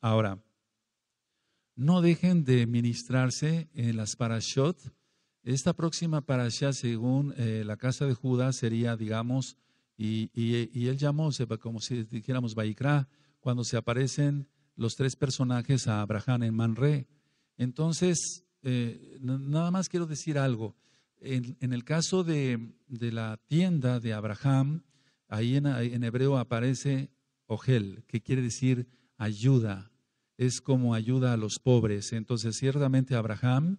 Ahora, no dejen de ministrarse en las parashot. Esta próxima parashá, según eh, la casa de Judá, sería, digamos, y, él llamó, como si dijéramos Baikra, cuando se aparecen los tres personajes a Abraham en Manre. Entonces, eh, nada más quiero decir algo. En, el caso de, la tienda de Abraham, ahí en, en hebreo aparece Ogel, que quiere decir ayuda, es como ayuda a los pobres. Entonces, ciertamente Abraham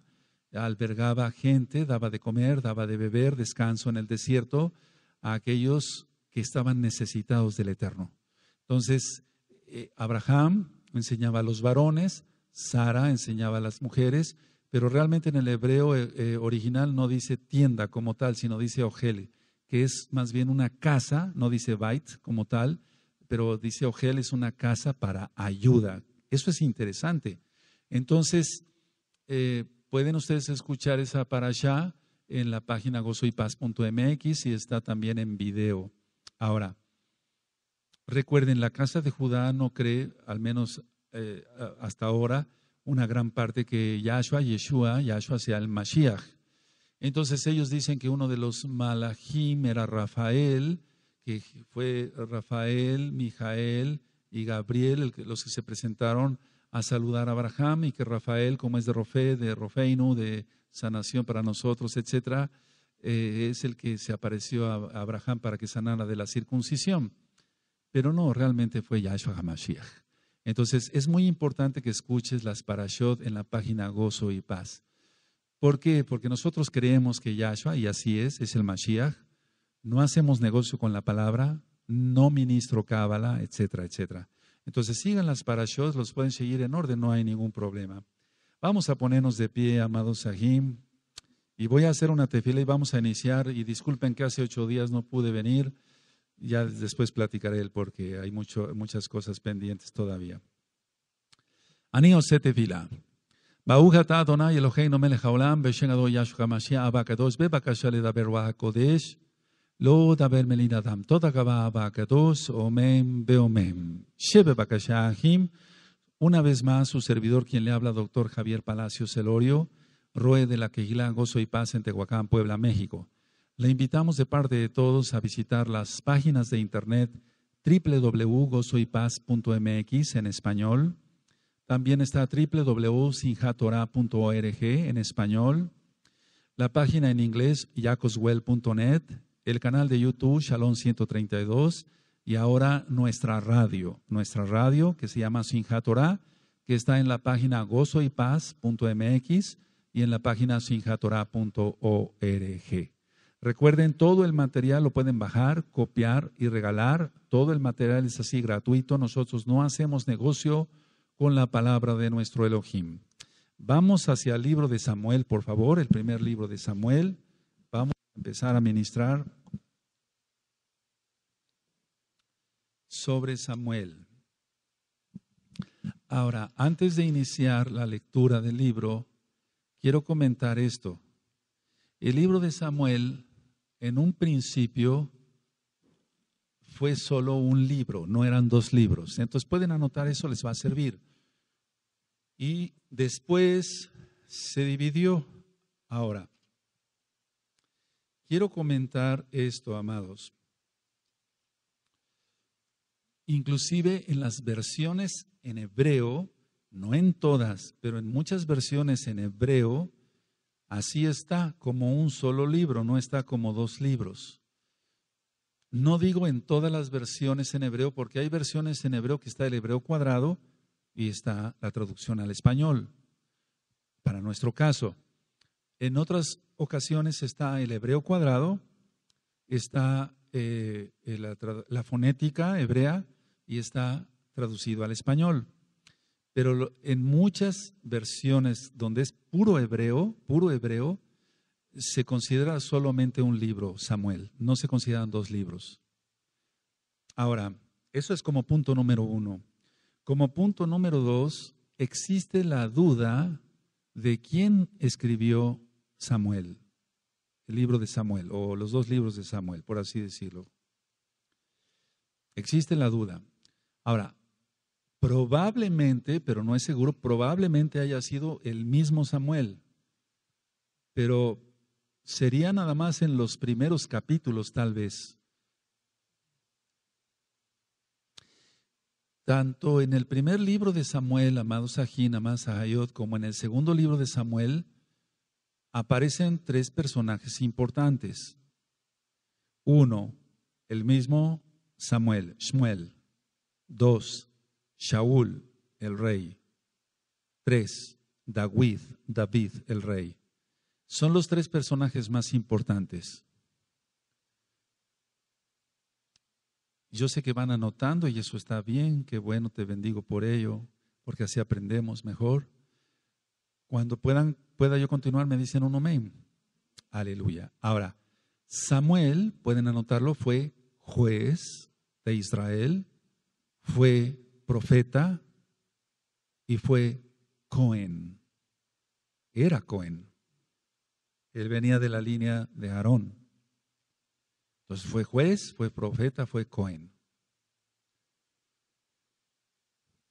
albergaba gente, daba de comer, daba de beber, descanso en el desierto a aquellos que estaban necesitados del Eterno. Entonces, eh, Abraham enseñaba a los varones, Sara enseñaba a las mujeres, pero realmente en el hebreo eh, eh, original no dice tienda como tal, sino dice ojeli que es más bien una casa, no dice bait como tal, pero dice Ogel es una casa para ayuda. Eso es interesante. Entonces, eh, pueden ustedes escuchar esa para allá en la página gozoypaz.mx y está también en video. Ahora, recuerden, la casa de Judá no cree, al menos eh, hasta ahora, una gran parte que Yahshua, Yeshua, Yahshua sea el Mashiach. Entonces ellos dicen que uno de los malachim era Rafael, que fue Rafael, Mijael y Gabriel los que se presentaron a saludar a Abraham y que Rafael, como es de Rofé, de Rofeino, de sanación para nosotros, etc., eh, es el que se apareció a Abraham para que sanara de la circuncisión. Pero no, realmente fue Yahshua HaMashiach. Entonces, es muy importante que escuches las parashot en la página Gozo y Paz. ¿Por qué? Porque nosotros creemos que Yahshua, y así es, es el Mashiach, no hacemos negocio con la palabra, no ministro cábala, etcétera, etcétera. Entonces sigan las parashot, los pueden seguir en orden, no hay ningún problema. Vamos a ponernos de pie, amados Sahim, y voy a hacer una tefila y vamos a iniciar. Y disculpen que hace ocho días no pude venir, ya después platicaré él porque hay muchas cosas pendientes todavía. Aníos se tefila. adonai eloheinu melech haolam, Doy Yashu Tota Una vez más, su servidor, quien le habla, doctor Javier Palacio Celorio, Rue de la Quejilá, Gozo y Paz en Tehuacán, Puebla, México. Le invitamos de parte de todos a visitar las páginas de internet www.gozoypaz.mx en español. También está www.sinjatora.org en español. La página en inglés, yacoswell.net el canal de YouTube Shalom 132 y ahora nuestra radio, nuestra radio que se llama Sinjatora, que está en la página gozoypaz.mx y en la página sinjatora.org. Recuerden, todo el material lo pueden bajar, copiar y regalar. Todo el material es así gratuito. Nosotros no hacemos negocio con la palabra de nuestro Elohim. Vamos hacia el libro de Samuel, por favor, el primer libro de Samuel. Vamos a empezar a ministrar sobre Samuel. Ahora, antes de iniciar la lectura del libro, quiero comentar esto. El libro de Samuel, en un principio, fue solo un libro, no eran dos libros. Entonces pueden anotar eso, les va a servir. Y después se dividió. Ahora, quiero comentar esto, amados. Inclusive en las versiones en hebreo, no en todas, pero en muchas versiones en hebreo, así está como un solo libro, no está como dos libros. No digo en todas las versiones en hebreo, porque hay versiones en hebreo que está el hebreo cuadrado y está la traducción al español, para nuestro caso. En otras ocasiones está el hebreo cuadrado, está eh, eh, la fonética hebrea y está traducido al español. Pero en muchas versiones donde es puro hebreo, puro hebreo, se considera solamente un libro, Samuel. No se consideran dos libros. Ahora, eso es como punto número uno. Como punto número dos, existe la duda de quién escribió Samuel, el libro de Samuel, o los dos libros de Samuel, por así decirlo. Existe la duda. Ahora, probablemente, pero no es seguro, probablemente haya sido el mismo Samuel, pero sería nada más en los primeros capítulos tal vez. Tanto en el primer libro de Samuel, Amado Sajín, Amado como en el segundo libro de Samuel, aparecen tres personajes importantes. Uno, el mismo Samuel, Shmuel. Dos, Shaul, el rey. Tres, David, David, el rey. Son los tres personajes más importantes. Yo sé que van anotando y eso está bien, qué bueno, te bendigo por ello, porque así aprendemos mejor. Cuando puedan, pueda yo continuar, me dicen un amén. Aleluya. Ahora, Samuel, pueden anotarlo, fue juez de Israel, fue profeta y fue Cohen. Era Cohen. Él venía de la línea de Aarón. Entonces fue juez, fue profeta, fue Cohen.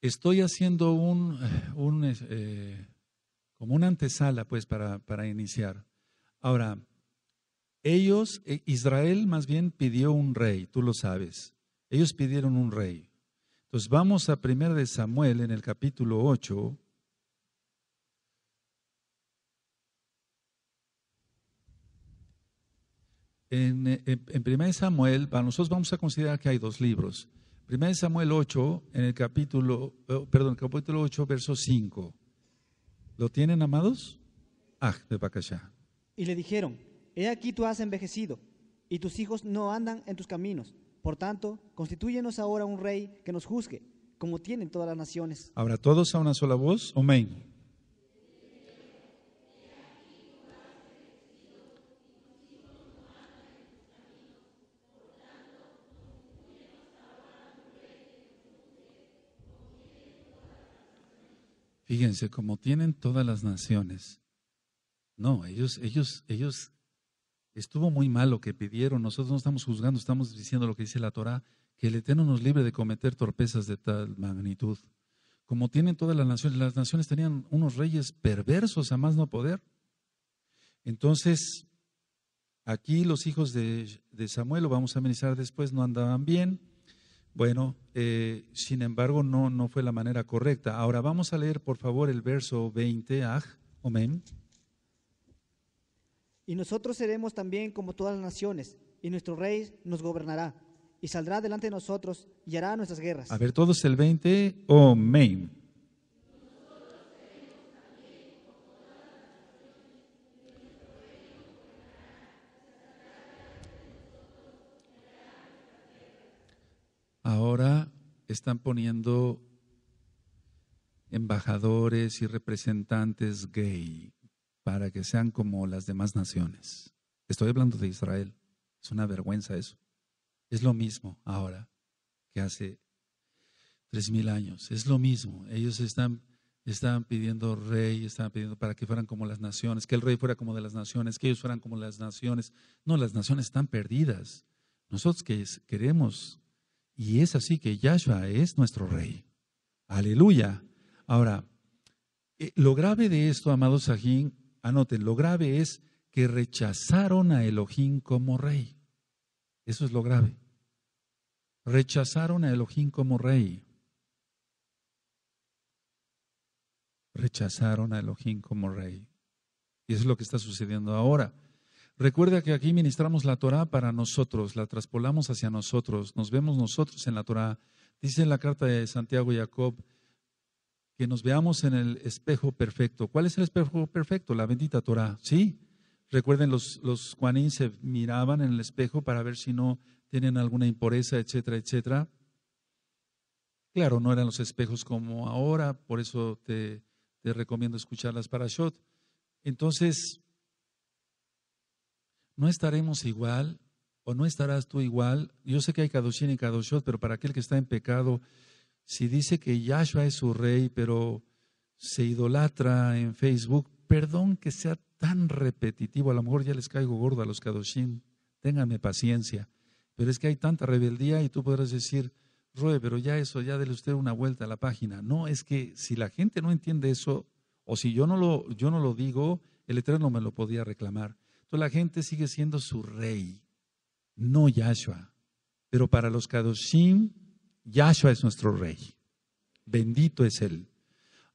Estoy haciendo un, eh, como una antesala, pues, para, para iniciar. Ahora, ellos, eh, Israel más bien pidió un rey, tú lo sabes. Ellos pidieron un rey. Pues vamos a 1 Samuel en el capítulo 8. En, en, 1 Samuel, para nosotros vamos a considerar que hay dos libros. 1 Samuel 8, en el capítulo, eh, perdón, capítulo 8, verso 5. ¿Lo tienen, amados? Ah, de Bacashá. Y le dijeron, he aquí tú has envejecido, y tus hijos no andan en tus caminos, por tanto, constituyenos ahora un rey que nos juzgue, como tienen todas las naciones. Habrá todos a una sola voz. Amén. Fíjense, como tienen todas las naciones. No, ellos, ellos, ellos estuvo muy mal lo que pidieron, nosotros no estamos juzgando, estamos diciendo lo que dice la Torah, que el Eterno nos libre de cometer torpezas de tal magnitud. Como tienen todas las naciones, las naciones tenían unos reyes perversos a más no poder. Entonces, aquí los hijos de, Samuel, lo vamos a amenizar después, no andaban bien. Bueno, eh, sin embargo, no, no fue la manera correcta. Ahora vamos a leer, por favor, el verso 20, Aj, Omen. Y nosotros seremos también como todas las naciones, y nuestro rey nos gobernará, y saldrá delante de nosotros y hará nuestras guerras. A ver, todos el 20, amén. Ahora están poniendo embajadores y representantes gay para que sean como las demás naciones. Estoy hablando de Israel. Es una vergüenza eso. Es lo mismo ahora que hace tres mil años. Es lo mismo. Ellos están, pidiendo rey, estaban pidiendo para que fueran como las naciones, que el rey fuera como de las naciones, que ellos fueran como las naciones. No, las naciones están perdidas. Nosotros queremos, y es así que Yahshua es nuestro rey. Aleluya. Ahora, eh, lo grave de esto, amados Sajín, Anoten, lo grave es que rechazaron a Elohim como rey. Eso es lo grave. Rechazaron a Elohim como rey. Rechazaron a Elohim como rey. Y eso es lo que está sucediendo ahora. Recuerda que aquí ministramos la Torah para nosotros, la traspolamos hacia nosotros, nos vemos nosotros en la Torah. Dice en la carta de Santiago y Jacob, que nos veamos en el espejo perfecto. ¿Cuál es el espejo perfecto? La bendita Torah, ¿sí? Recuerden, los, los Juanín se miraban en el espejo para ver si no tienen alguna impureza, etcétera, etcétera. Claro, no eran los espejos como ahora, por eso te, recomiendo escucharlas para Shot. Entonces, no estaremos igual o no estarás tú igual. Yo sé que hay Kadoshín y Kadoshot, pero para aquel que está en pecado, si dice que Yahshua es su rey, pero se idolatra en Facebook, perdón que sea tan repetitivo, a lo mejor ya les caigo gordo a los Kadoshim, ténganme paciencia, pero es que hay tanta rebeldía y tú podrás decir, Roe, pero ya eso, ya déle usted una vuelta a la página. No, es que si la gente no entiende eso, o si yo no lo, yo no lo digo, el Eterno me lo podía reclamar. Entonces la gente sigue siendo su rey, no Yahshua. Pero para los Kadoshim, Yahshua es nuestro rey. Bendito es Él.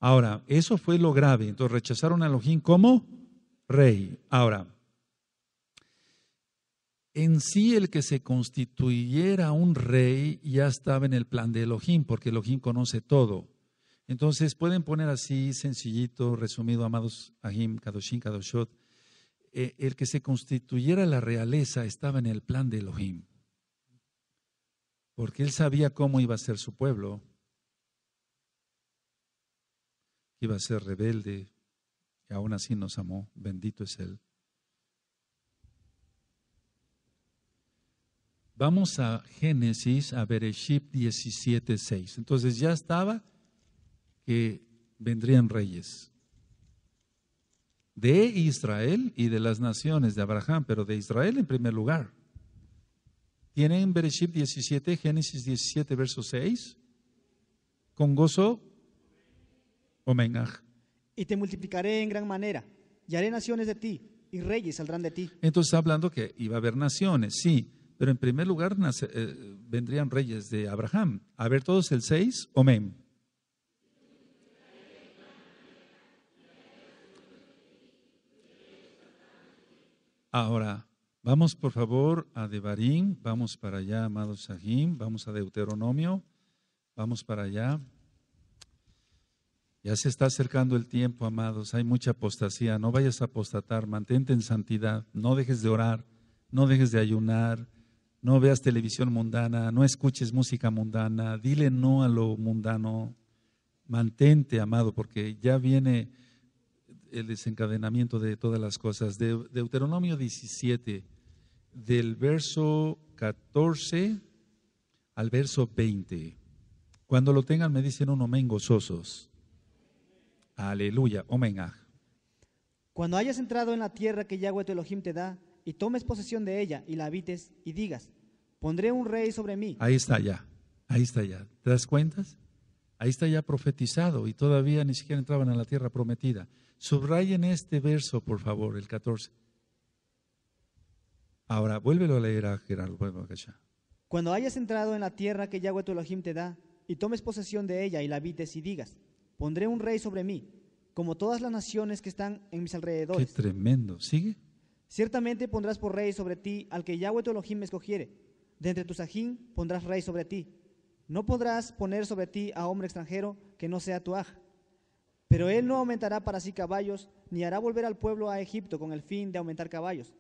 Ahora, eso fue lo grave. Entonces rechazaron a Elohim como rey. Ahora, en sí el que se constituyera un rey ya estaba en el plan de Elohim, porque Elohim conoce todo. Entonces pueden poner así, sencillito, resumido, amados Ahim, Kadoshim, Kadoshot, eh, el que se constituyera la realeza estaba en el plan de Elohim porque él sabía cómo iba a ser su pueblo, iba a ser rebelde, y aún así nos amó, bendito es él. Vamos a Génesis, a Bereshit 17:6. Entonces ya estaba que vendrían reyes de Israel y de las naciones de Abraham, pero de Israel en primer lugar. ¿Tienen Bereshit 17, Génesis 17, verso 6? Con gozo, Y te multiplicaré en gran manera, y haré naciones de ti, y reyes saldrán de ti. Entonces está hablando que iba a haber naciones, sí, pero en primer lugar eh, vendrían reyes de Abraham. A ver todos el 6, amén. Ahora, Vamos por favor a Devarim, vamos para allá, amados Sahim, vamos a Deuteronomio, vamos para allá. Ya se está acercando el tiempo, amados, hay mucha apostasía, no vayas a apostatar, mantente en santidad, no dejes de orar, no dejes de ayunar, no veas televisión mundana, no escuches música mundana, dile no a lo mundano, mantente, amado, porque ya viene el desencadenamiento de todas las cosas. De Deuteronomio 17, del verso 14 al verso 20. Cuando lo tengan me dicen un amén gozosos. Aleluya, amén. Cuando hayas entrado en la tierra que Yahweh tu Elohim te da y tomes posesión de ella y la habites y digas, pondré un rey sobre mí. Ahí está ya, ahí está ya. ¿Te das cuentas? Ahí está ya profetizado y todavía ni siquiera entraban en la tierra prometida. Subrayen este verso, por favor, el 14. Ahora, vuélvelo a leer a Gerardo. Cuando hayas entrado en la tierra que Yahweh tu Elohim te da, y tomes posesión de ella y la habites y digas, pondré un rey sobre mí, como todas las naciones que están en mis alrededores. Qué tremendo. ¿Sigue? Ciertamente pondrás por rey sobre ti al que Yahweh tu Elohim escogiere. De entre tus ajín pondrás rey sobre ti. No podrás poner sobre ti a hombre extranjero que no sea tu aj. Pero él no aumentará para sí caballos, ni hará volver al pueblo a Egipto con el fin de aumentar caballos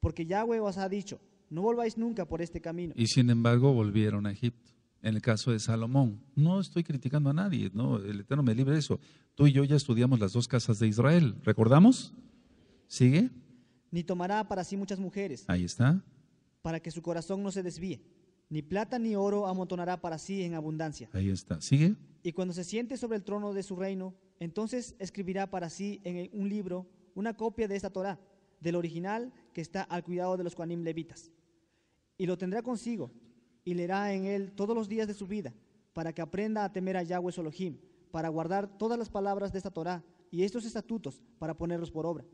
porque Yahweh os ha dicho, no volváis nunca por este camino. Y sin embargo volvieron a Egipto. En el caso de Salomón, no estoy criticando a nadie, no, el Eterno me libre de eso. Tú y yo ya estudiamos las dos casas de Israel, ¿recordamos? ¿Sigue? Ni tomará para sí muchas mujeres. Ahí está. Para que su corazón no se desvíe. Ni plata ni oro amontonará para sí en abundancia. Ahí está. ¿Sigue? Y cuando se siente sobre el trono de su reino, entonces escribirá para sí en un libro una copia de esta Torá, del original que está al cuidado de los Juanim levitas. Y lo tendrá consigo y leerá en él todos los días de su vida, para que aprenda a temer a Yahweh Solohim, para guardar todas las palabras de esta Torá y estos estatutos para ponerlos por obra,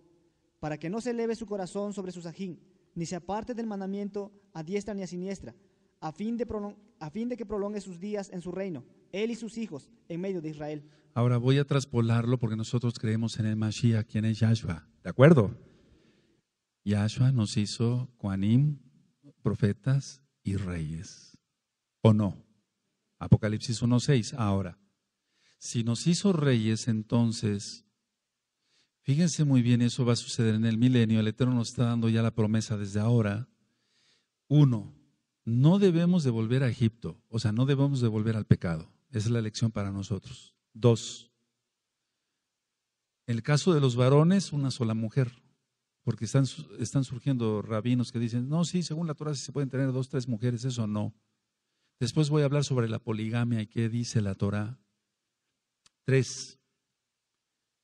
para que no se eleve su corazón sobre su sajín, ni se aparte del mandamiento a diestra ni a siniestra, a fin, de a fin de que prolongue sus días en su reino, él y sus hijos, en medio de Israel. Ahora voy a traspolarlo porque nosotros creemos en el Mashiach, quien es Yahshua. ¿De acuerdo? Yahshua nos hizo Juanim, profetas y reyes. ¿O no? Apocalipsis 1.6. Ahora, si nos hizo reyes, entonces, fíjense muy bien, eso va a suceder en el milenio. El Eterno nos está dando ya la promesa desde ahora. Uno, no debemos de volver a Egipto, o sea, no debemos de volver al pecado. Esa es la lección para nosotros. Dos, el caso de los varones, una sola mujer porque están, están surgiendo rabinos que dicen, no, sí, según la Torah sí se pueden tener dos, tres mujeres, eso no. Después voy a hablar sobre la poligamia y qué dice la Torah. Tres,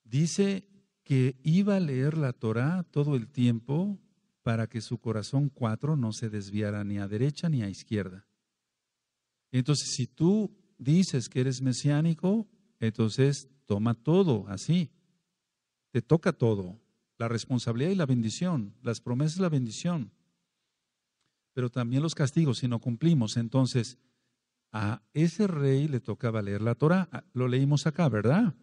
dice que iba a leer la Torah todo el tiempo para que su corazón cuatro no se desviara ni a derecha ni a izquierda. Entonces, si tú dices que eres mesiánico, entonces toma todo así. Te toca todo la responsabilidad y la bendición, las promesas y la bendición, pero también los castigos si no cumplimos. Entonces, a ese rey le tocaba leer la Torah, lo leímos acá, ¿verdad?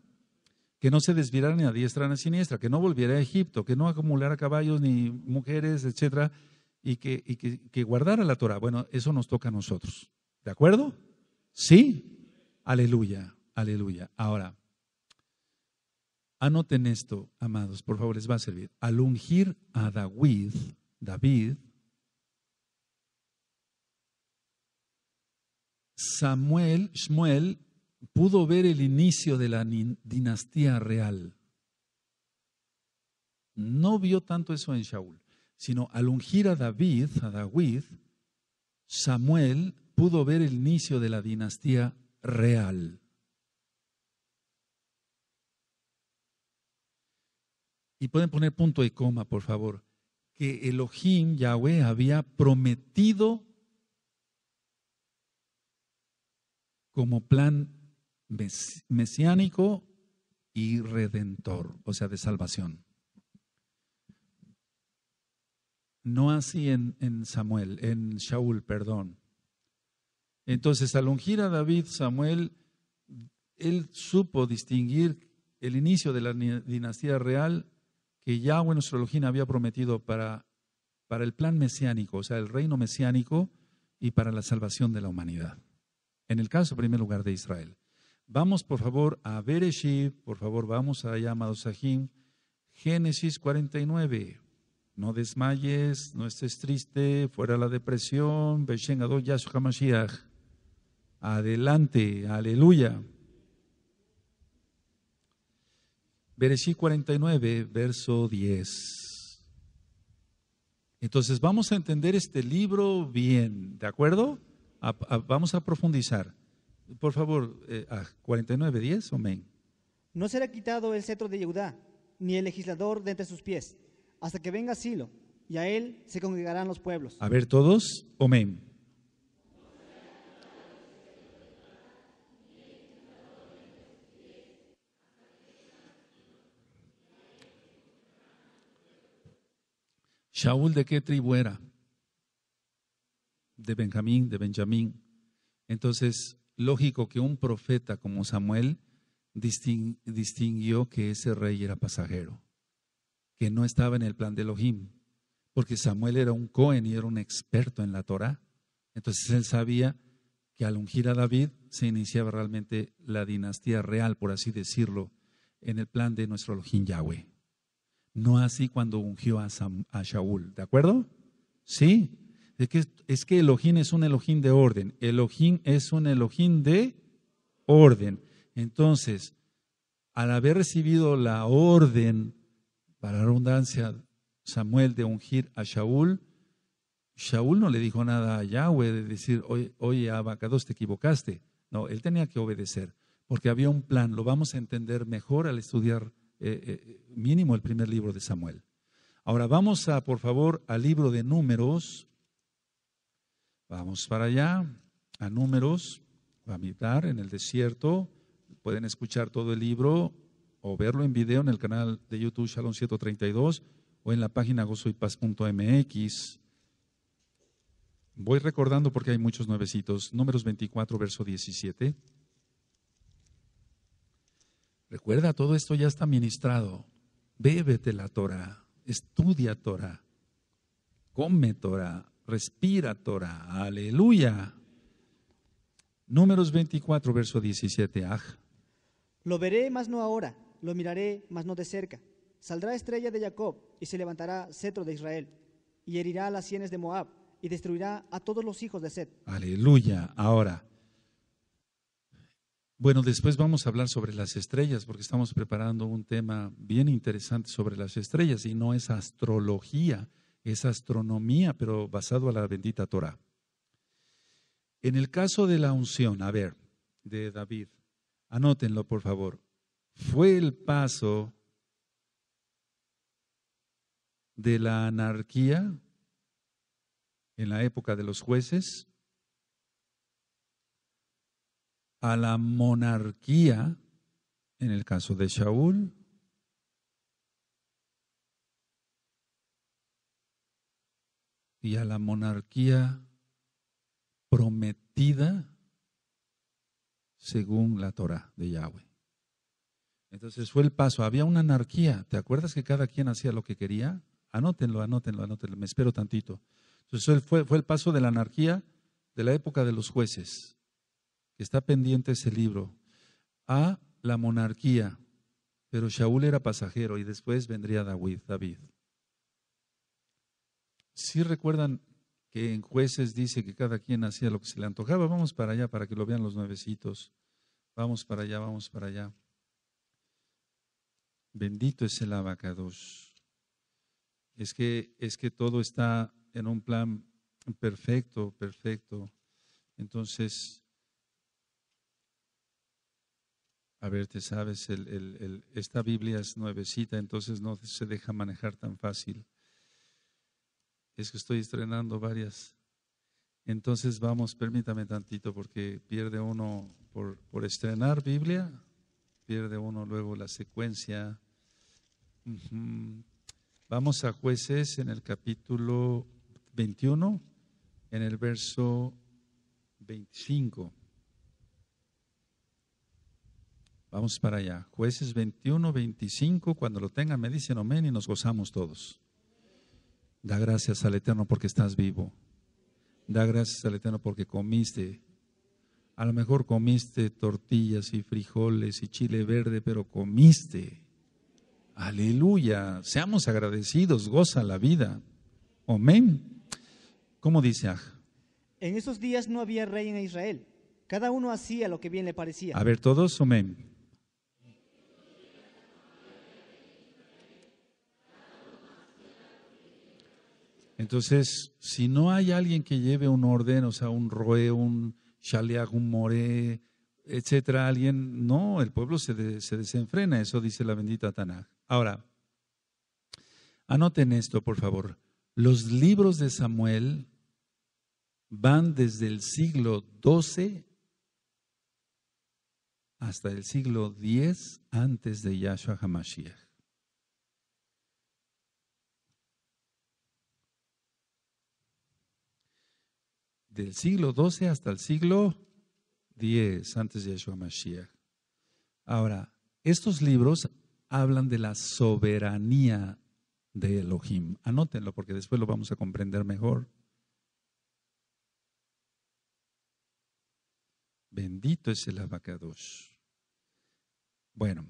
Que no se desviara ni a diestra ni a siniestra, que no volviera a Egipto, que no acumulara caballos ni mujeres, etcétera, y que, y que, que guardara la Torah. Bueno, eso nos toca a nosotros. ¿De acuerdo? ¿Sí? Aleluya, aleluya. Ahora, Anoten esto, amados, por favor, les va a servir. Al ungir a David, David, Samuel, Shmuel, pudo ver el inicio de la dinastía real. No vio tanto eso en Shaul, sino al ungir a David, a David, Samuel pudo ver el inicio de la dinastía real. Y pueden poner punto y coma, por favor. Que Elohim, Yahweh, había prometido como plan mesiánico y redentor, o sea, de salvación. No así en, en Samuel, en Shaul, perdón. Entonces, al ungir a David, Samuel, él supo distinguir el inicio de la dinastía real que Yahweh nuestro Elohim había prometido para, para el plan mesiánico, o sea, el reino mesiánico y para la salvación de la humanidad. En el caso, primer lugar, de Israel. Vamos, por favor, a Bereshit, por favor, vamos allá, amados Sahim, Génesis 49. No desmayes, no estés triste, fuera la depresión, Adelante, aleluya. Bereshit 49, verso 10. Entonces vamos a entender este libro bien, ¿de acuerdo? vamos a profundizar. Por favor, eh, a 49, 10, amén. No será quitado el cetro de Yehudá, ni el legislador de entre sus pies, hasta que venga Silo, y a él se congregarán los pueblos. A ver todos, amén. Shaul de qué tribu era? De Benjamín, de Benjamín. Entonces, lógico que un profeta como Samuel distinguió que ese rey era pasajero, que no estaba en el plan de Elohim, porque Samuel era un Cohen y era un experto en la Torah. Entonces él sabía que al ungir a David se iniciaba realmente la dinastía real, por así decirlo, en el plan de nuestro Elohim Yahweh. No así cuando ungió a, Shaul, ¿de acuerdo? Sí. Es que, es que Elohim es un Elohim de orden. Elohim es un Elohim de orden. Entonces, al haber recibido la orden, para redundancia, Samuel de ungir a Shaul, Shaul no le dijo nada a Yahweh de decir, oye, oye Abacados, te equivocaste. No, él tenía que obedecer, porque había un plan. Lo vamos a entender mejor al estudiar eh, eh, mínimo el primer libro de Samuel. Ahora vamos a, por favor, al libro de números. Vamos para allá, a números. a mirar en el desierto. Pueden escuchar todo el libro o verlo en video en el canal de YouTube Shalom 132 o en la página gozoypaz.mx. Voy recordando porque hay muchos nuevecitos. Números 24, verso 17. Recuerda, todo esto ya está ministrado. Bébete la Torah, estudia Torah, come Torah, respira Torah. Aleluya. Números 24, verso 17. Lo veré, mas no ahora. Lo miraré, mas no de cerca. Saldrá estrella de Jacob y se levantará cetro de Israel. Y herirá las sienes de Moab y destruirá a todos los hijos de Sed. Aleluya. Ahora. Bueno, después vamos a hablar sobre las estrellas, porque estamos preparando un tema bien interesante sobre las estrellas, y no es astrología, es astronomía, pero basado a la bendita Torah. En el caso de la unción, a ver, de David, anótenlo por favor, fue el paso de la anarquía en la época de los jueces a la monarquía, en el caso de Shaul, y a la monarquía prometida según la Torah de Yahweh. Entonces fue el paso. Había una anarquía. ¿Te acuerdas que cada quien hacía lo que quería? Anótenlo, anótenlo, anótenlo. Me espero tantito. Entonces fue, fue el paso de la anarquía de la época de los jueces que está pendiente ese libro, a la monarquía. Pero Shaul era pasajero y después vendría David. Si recuerdan que en jueces dice que cada quien hacía lo que se le antojaba, vamos para allá para que lo vean los nuevecitos. Vamos para allá, vamos para allá. Bendito es el abacados. Es que, es que todo está en un plan perfecto, perfecto. Entonces, a ver, te sabes, el, el, esta Biblia es nuevecita, entonces no se deja manejar tan fácil. Es que estoy estrenando varias. Entonces vamos, permítame tantito, porque pierde uno, por, estrenar Biblia, pierde uno luego la secuencia. Vamos a jueces en el capítulo 21, en el verso 25. Vamos para allá. Jueces 21, 25, cuando lo tengan me dicen amén y nos gozamos todos. Da gracias al Eterno porque estás vivo. Da gracias al Eterno porque comiste. A lo mejor comiste tortillas y frijoles y chile verde, pero comiste. Aleluya. Seamos agradecidos. Goza la vida. Amén. ¿Cómo dice Aj? En esos días no había rey en Israel. Cada uno hacía lo que bien le parecía. A ver, todos, amén. Entonces, si no hay alguien que lleve un orden, o sea, un roe, un shaleag, un moré, etcétera, alguien, no, el pueblo se, se desenfrena, eso dice la bendita Tanaj. Ahora, anoten esto, por favor. Los libros de Samuel van desde el siglo XII hasta el siglo X antes de Yahshua HaMashiach. del siglo XII hasta el siglo X antes de Yeshua Mashiach. Ahora, estos libros hablan de la soberanía de Elohim. Anótenlo porque después lo vamos a comprender mejor. Bendito es el abacados. Bueno,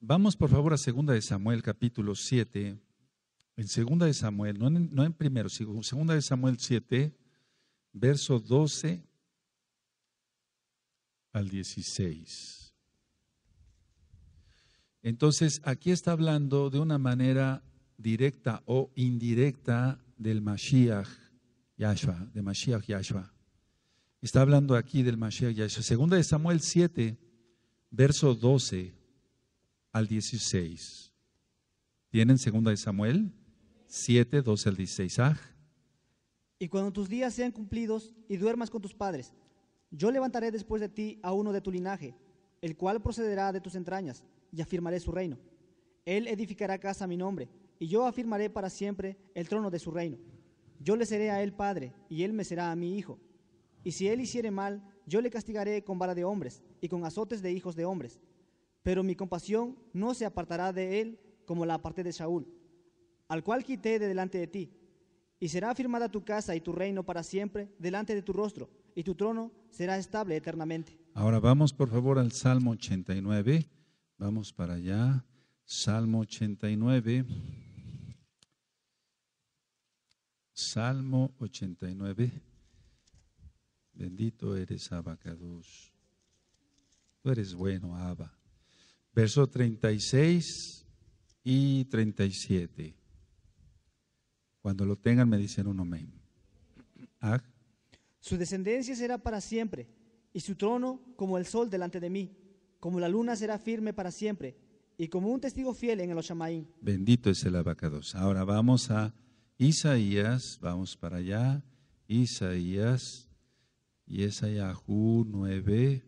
vamos por favor a segunda de Samuel capítulo 7 en segunda de Samuel, no en, no en primero, sino segunda de Samuel 7, verso 12 al 16. Entonces, aquí está hablando de una manera directa o indirecta del Mashiach Yahshua, de Mashiach Yahshua. Está hablando aquí del Mashiach Yahshua. Segunda de Samuel 7, verso 12 al 16. ¿Tienen segunda de Samuel? 7, 12 16. Y cuando tus días sean cumplidos y duermas con tus padres, yo levantaré después de ti a uno de tu linaje, el cual procederá de tus entrañas, y afirmaré su reino. Él edificará casa a mi nombre, y yo afirmaré para siempre el trono de su reino. Yo le seré a él padre, y él me será a mi hijo. Y si él hiciere mal, yo le castigaré con vara de hombres, y con azotes de hijos de hombres. Pero mi compasión no se apartará de él como la aparté de Saúl al cual quité de delante de ti. Y será afirmada tu casa y tu reino para siempre delante de tu rostro, y tu trono será estable eternamente. Ahora vamos por favor al Salmo 89. Vamos para allá. Salmo 89. Salmo 89. Bendito eres, abacadus. Tú eres bueno, Abba. Verso 36 y 37. Cuando lo tengan me dicen un amén. Su descendencia será para siempre, y su trono como el sol delante de mí, como la luna será firme para siempre, y como un testigo fiel en el Oshamaín. Bendito es el abacados. Ahora vamos a Isaías, vamos para allá. Isaías, y es 9,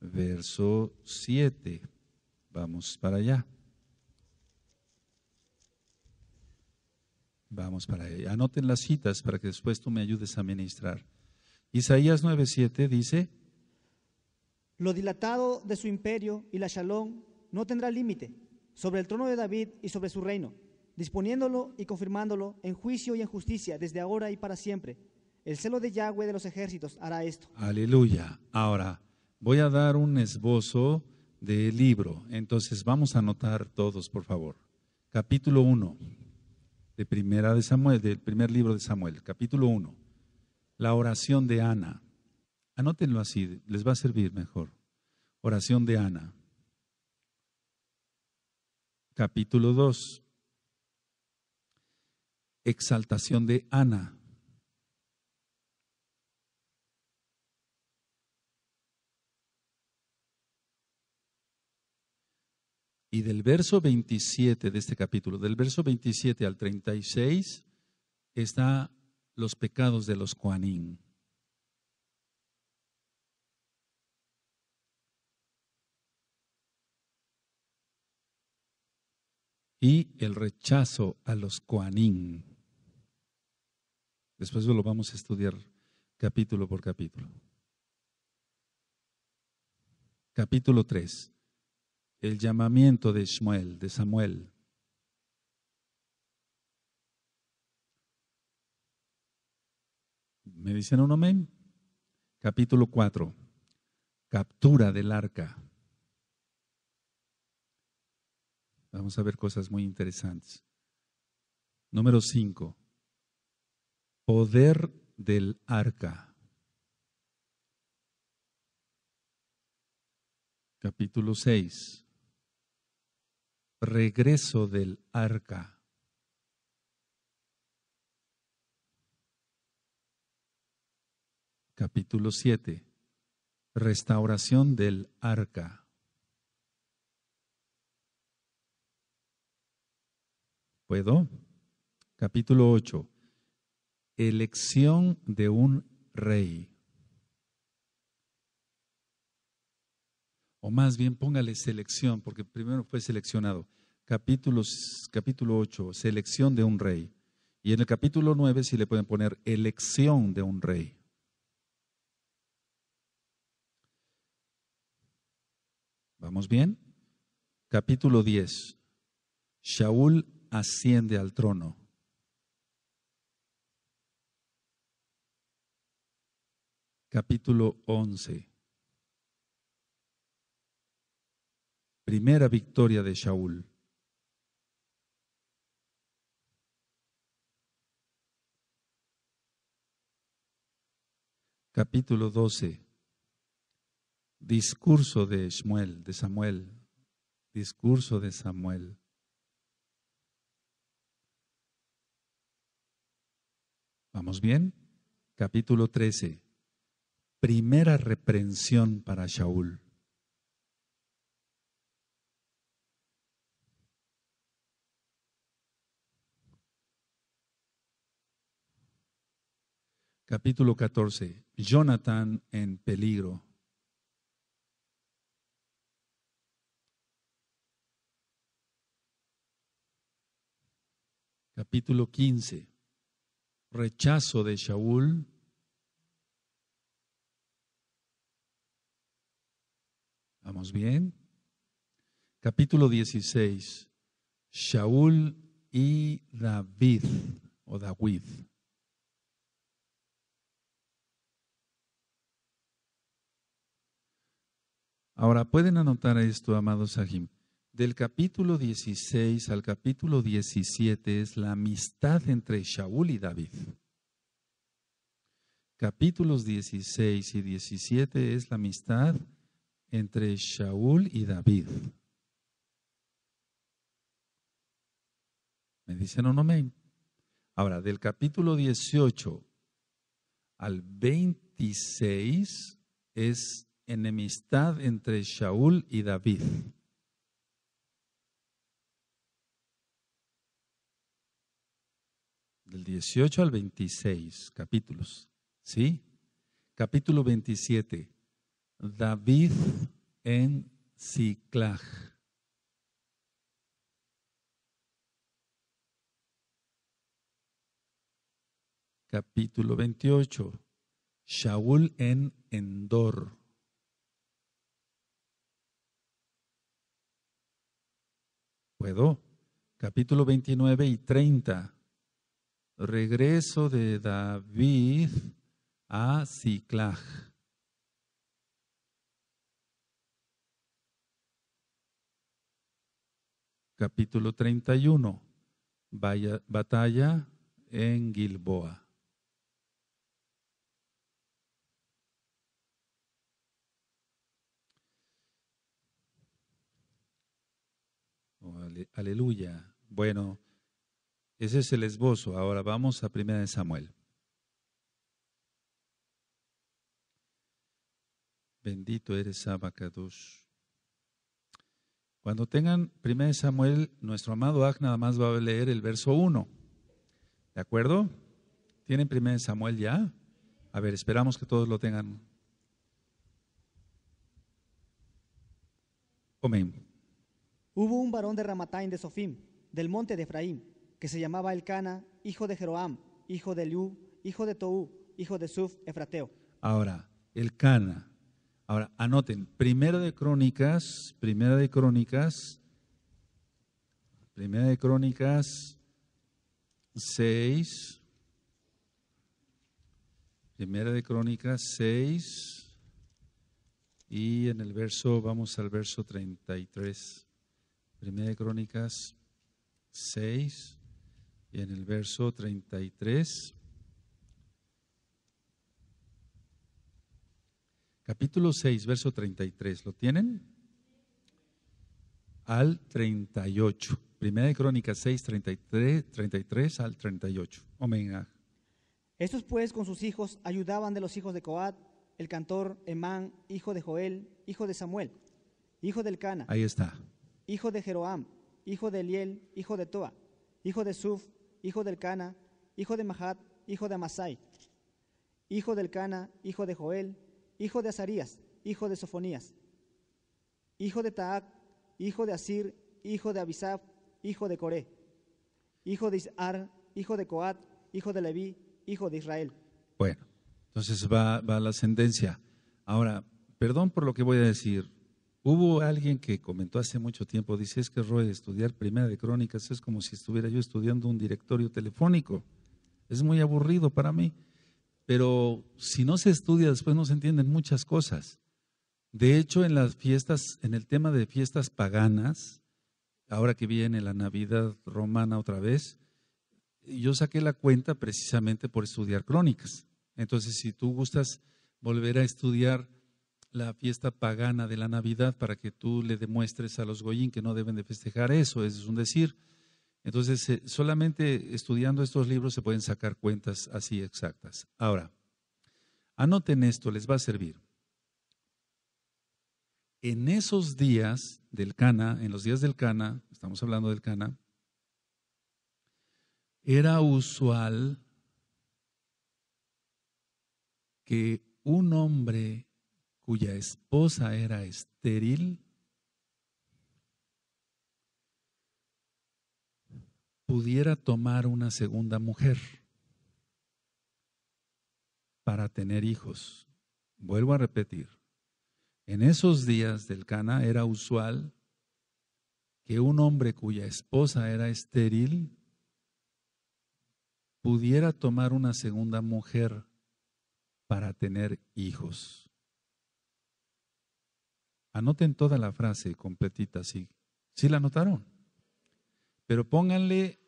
verso 7. Vamos para allá. Vamos para ella. Anoten las citas para que después tú me ayudes a ministrar. Isaías 9:7 dice, Lo dilatado de su imperio y la shalom no tendrá límite sobre el trono de David y sobre su reino, disponiéndolo y confirmándolo en juicio y en justicia desde ahora y para siempre. El celo de Yahweh de los ejércitos hará esto. Aleluya. Ahora voy a dar un esbozo del libro. Entonces vamos a anotar todos, por favor. Capítulo 1 de primera de Samuel, del primer libro de Samuel, capítulo 1. La oración de Ana. Anótenlo así, les va a servir mejor. Oración de Ana. Capítulo 2. Exaltación de Ana. Y del verso 27 de este capítulo, del verso 27 al 36, está los pecados de los Koanín. Y el rechazo a los kuanín. Después lo vamos a estudiar capítulo por capítulo. Capítulo 3 el llamamiento de Ismael de Samuel. ¿Me dicen un amén? Capítulo 4. Captura del arca. Vamos a ver cosas muy interesantes. Número 5. Poder del arca. Capítulo 6 regreso del arca. Capítulo 7. Restauración del arca. ¿Puedo? Capítulo 8. Elección de un rey. O más bien póngale selección, porque primero fue seleccionado capítulo, capítulo 8, selección de un rey. Y en el capítulo 9 si le pueden poner elección de un rey. ¿Vamos bien? Capítulo 10. Shaul asciende al trono. Capítulo 11. Primera victoria de Shaul. capítulo 12, discurso de Shmuel, de Samuel, discurso de Samuel. ¿Vamos bien? Capítulo 13, primera reprensión para Shaul. capítulo 14, Jonathan en peligro. Capítulo quince, rechazo de Shaul. ¿Vamos bien? Capítulo dieciséis, Shaul y David o David. Ahora, pueden anotar esto, amados Sahim. Del capítulo 16 al capítulo 17 es la amistad entre Shaul y David. Capítulos 16 y 17 es la amistad entre Shaul y David. Me dicen o no me. Ahora, del capítulo 18 al 26 es enemistad entre Shaul y David. Del 18 al 26 capítulos, ¿sí? Capítulo 27. David en Siclag. Capítulo 28. Shaul en Endor. puedo. Capítulo 29 y 30. Regreso de David a Ciclag. Capítulo 31. Vaya, batalla en Gilboa. aleluya. Bueno, ese es el esbozo. Ahora vamos a primera de Samuel. Bendito eres Abacados. Cuando tengan primera de Samuel, nuestro amado Ag nada más va a leer el verso 1. ¿De acuerdo? ¿Tienen primera de Samuel ya? A ver, esperamos que todos lo tengan. Amén. Hubo un varón de Ramatayn de Sofim, del monte de Efraín, que se llamaba Elcana, hijo de Jeroam, hijo de Liu, hijo de Tou, hijo de Suf, Efrateo. Ahora, Elcana. Ahora, anoten, primera de Crónicas, primera de Crónicas, primera de Crónicas 6, primera de Crónicas 6, y en el verso, vamos al verso 33. Primera de Crónicas 6 y en el verso 33. Capítulo 6, verso 33. ¿Lo tienen? Al 38. Primera de Crónicas 6, 33, al 38. Amén. Estos pues con sus hijos ayudaban de los hijos de Coat, el cantor Emán, hijo de Joel, hijo de Samuel, hijo del Cana. Ahí está hijo de Jeroam, hijo de Eliel, hijo de Toa, hijo de Suf, hijo de Cana, hijo de Mahat, hijo de Amasai, hijo del Cana, hijo de Joel, hijo de Azarías, hijo de Sofonías, hijo de Taac, hijo de Asir, hijo de Abisab, hijo de Coré, hijo de Isar, hijo de Coat, hijo de Leví, hijo de Israel. Bueno, entonces va, va la ascendencia. Ahora, perdón por lo que voy a decir, Hubo alguien que comentó hace mucho tiempo, dice, es que Roy, estudiar Primera de Crónicas es como si estuviera yo estudiando un directorio telefónico. Es muy aburrido para mí. Pero si no se estudia, después no se entienden muchas cosas. De hecho, en las fiestas, en el tema de fiestas paganas, ahora que viene la Navidad romana otra vez, yo saqué la cuenta precisamente por estudiar crónicas. Entonces, si tú gustas volver a estudiar la fiesta pagana de la Navidad para que tú le demuestres a los Goyín que no deben de festejar eso, es un decir. Entonces, eh, solamente estudiando estos libros se pueden sacar cuentas así exactas. Ahora, anoten esto, les va a servir. En esos días del Cana, en los días del Cana, estamos hablando del Cana, era usual que un hombre cuya esposa era estéril, pudiera tomar una segunda mujer para tener hijos. Vuelvo a repetir, en esos días del Cana era usual que un hombre cuya esposa era estéril pudiera tomar una segunda mujer para tener hijos. Anoten toda la frase completita, sí. Sí la anotaron. Pero pónganle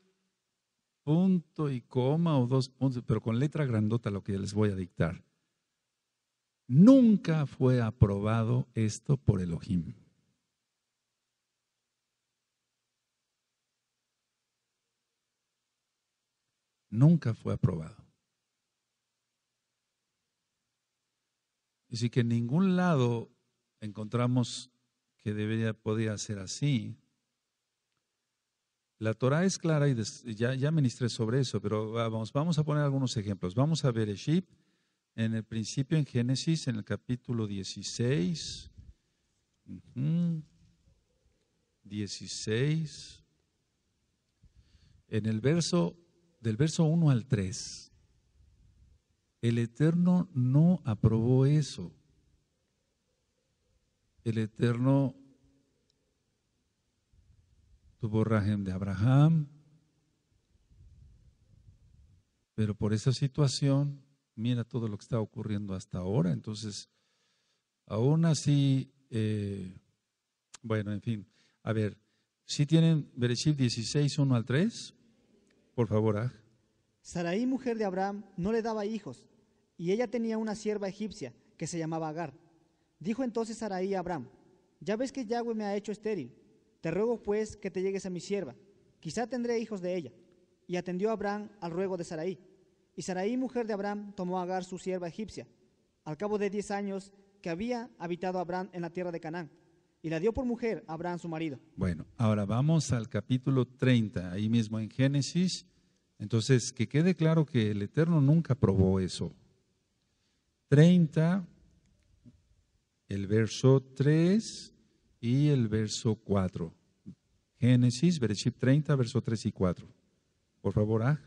punto y coma o dos puntos, pero con letra grandota lo que les voy a dictar. Nunca fue aprobado esto por Elohim. Nunca fue aprobado. Así que en ningún lado encontramos que debería, podía ser así. La Torah es clara y ya, ya, ministré sobre eso, pero vamos, vamos a poner algunos ejemplos. Vamos a ver Eship en el principio en Génesis, en el capítulo 16. 16. En el verso, del verso 1 al 3. El Eterno no aprobó eso el Eterno tuvo rajem de Abraham, pero por esa situación, mira todo lo que está ocurriendo hasta ahora. Entonces, aún así, eh, bueno, en fin, a ver, si tienen Bereshit 16, 1 al 3, por favor, Sarai, ah. Saraí, mujer de Abraham, no le daba hijos, y ella tenía una sierva egipcia que se llamaba Agar. Dijo entonces Saraí a Abraham, ya ves que Yahweh me ha hecho estéril, te ruego pues que te llegues a mi sierva, quizá tendré hijos de ella. Y atendió Abraham al ruego de Saraí. Y Saraí, mujer de Abraham, tomó a Agar su sierva egipcia, al cabo de diez años que había habitado Abraham en la tierra de Canaán, y la dio por mujer a Abraham su marido. Bueno, ahora vamos al capítulo 30, ahí mismo en Génesis. Entonces, que quede claro que el Eterno nunca probó eso. 30, el verso 3 y el verso 4. Génesis, Bereshit 30, verso 3 y 4. Por favor, ah.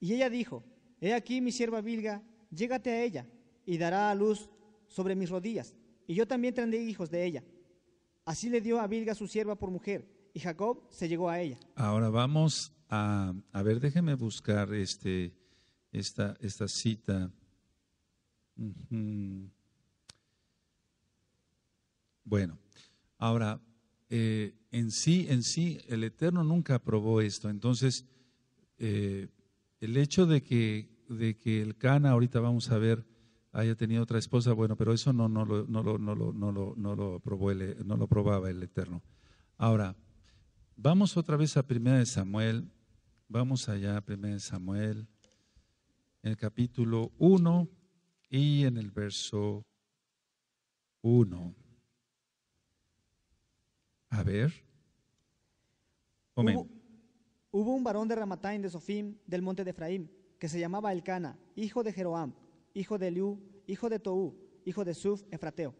Y ella dijo, he aquí mi sierva Vilga, llégate a ella y dará a luz sobre mis rodillas, y yo también tendré hijos de ella. Así le dio a Vilga su sierva por mujer, y Jacob se llegó a ella. Ahora vamos a, a ver, déjeme buscar este, esta, esta cita. Bueno, ahora, eh, en sí, en sí, el Eterno nunca aprobó esto. Entonces, eh, el hecho de que, de que el Cana, ahorita vamos a ver, haya tenido otra esposa, bueno, pero eso no, no, lo, no, lo, aprobó no lo probaba el Eterno. Ahora, vamos otra vez a Primera de Samuel, vamos allá a Primera de Samuel, en el capítulo 1 y en el verso 1. A ver. Hubo, un varón de Ramatain de Sofim, del monte de Efraín, que se llamaba Elcana, hijo de Jeroam, hijo de Liu, hijo de Toú, hijo de Suf, Efrateo.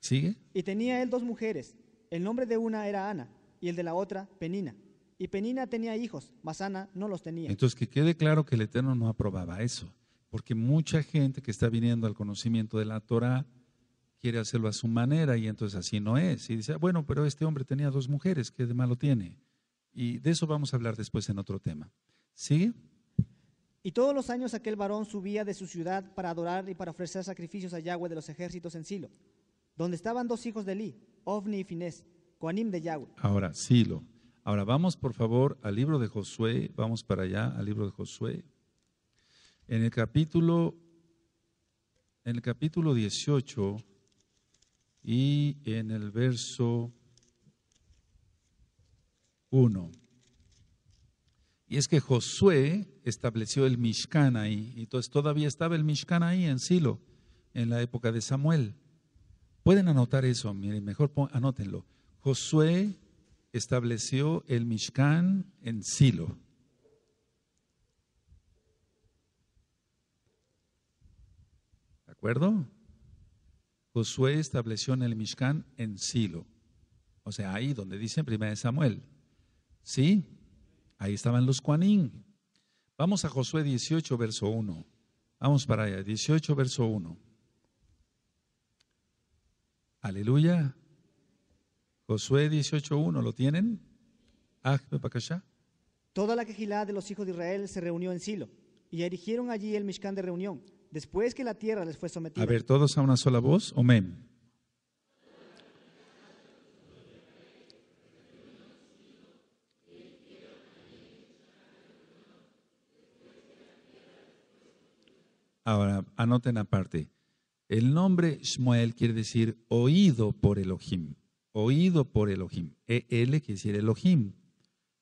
¿Sigue? Y tenía él dos mujeres. El nombre de una era Ana y el de la otra Penina. Y Penina tenía hijos, mas Ana no los tenía. Entonces, que quede claro que el Eterno no aprobaba eso. Porque mucha gente que está viniendo al conocimiento de la Torah quiere hacerlo a su manera y entonces así no es. Y dice, bueno, pero este hombre tenía dos mujeres, ¿qué de malo tiene? Y de eso vamos a hablar después en otro tema. ¿Sigue? Y todos los años aquel varón subía de su ciudad para adorar y para ofrecer sacrificios a Yahweh de los ejércitos en Silo, donde estaban dos hijos de Li Ovni y Finés, Coanim de Yahweh. Ahora, Silo. Ahora vamos por favor al libro de Josué, vamos para allá al libro de Josué. En el capítulo en el capítulo 18 y en el verso 1. Y es que Josué estableció el Mishkan ahí, y entonces todavía estaba el Mishkan ahí en Silo, en la época de Samuel. Pueden anotar eso, miren, mejor anótenlo. Josué estableció el Mishkan en Silo. ¿De acuerdo? Josué estableció en el Mishkan en Silo. O sea, ahí donde dice en 1 Samuel. ¿Sí? Ahí estaban los cuanín. Vamos a Josué 18, verso 1. Vamos para allá, 18, verso 1. Aleluya. Josué 18, 1, ¿lo tienen? Ah, Toda la quejilá de los hijos de Israel se reunió en Silo y erigieron allí el Mishkan de reunión después que la tierra les fue sometida. A ver, todos a una sola voz. Amén. Ahora, anoten aparte. El nombre Shmuel quiere decir oído por Elohim. Oído por Elohim. EL quiere decir Elohim.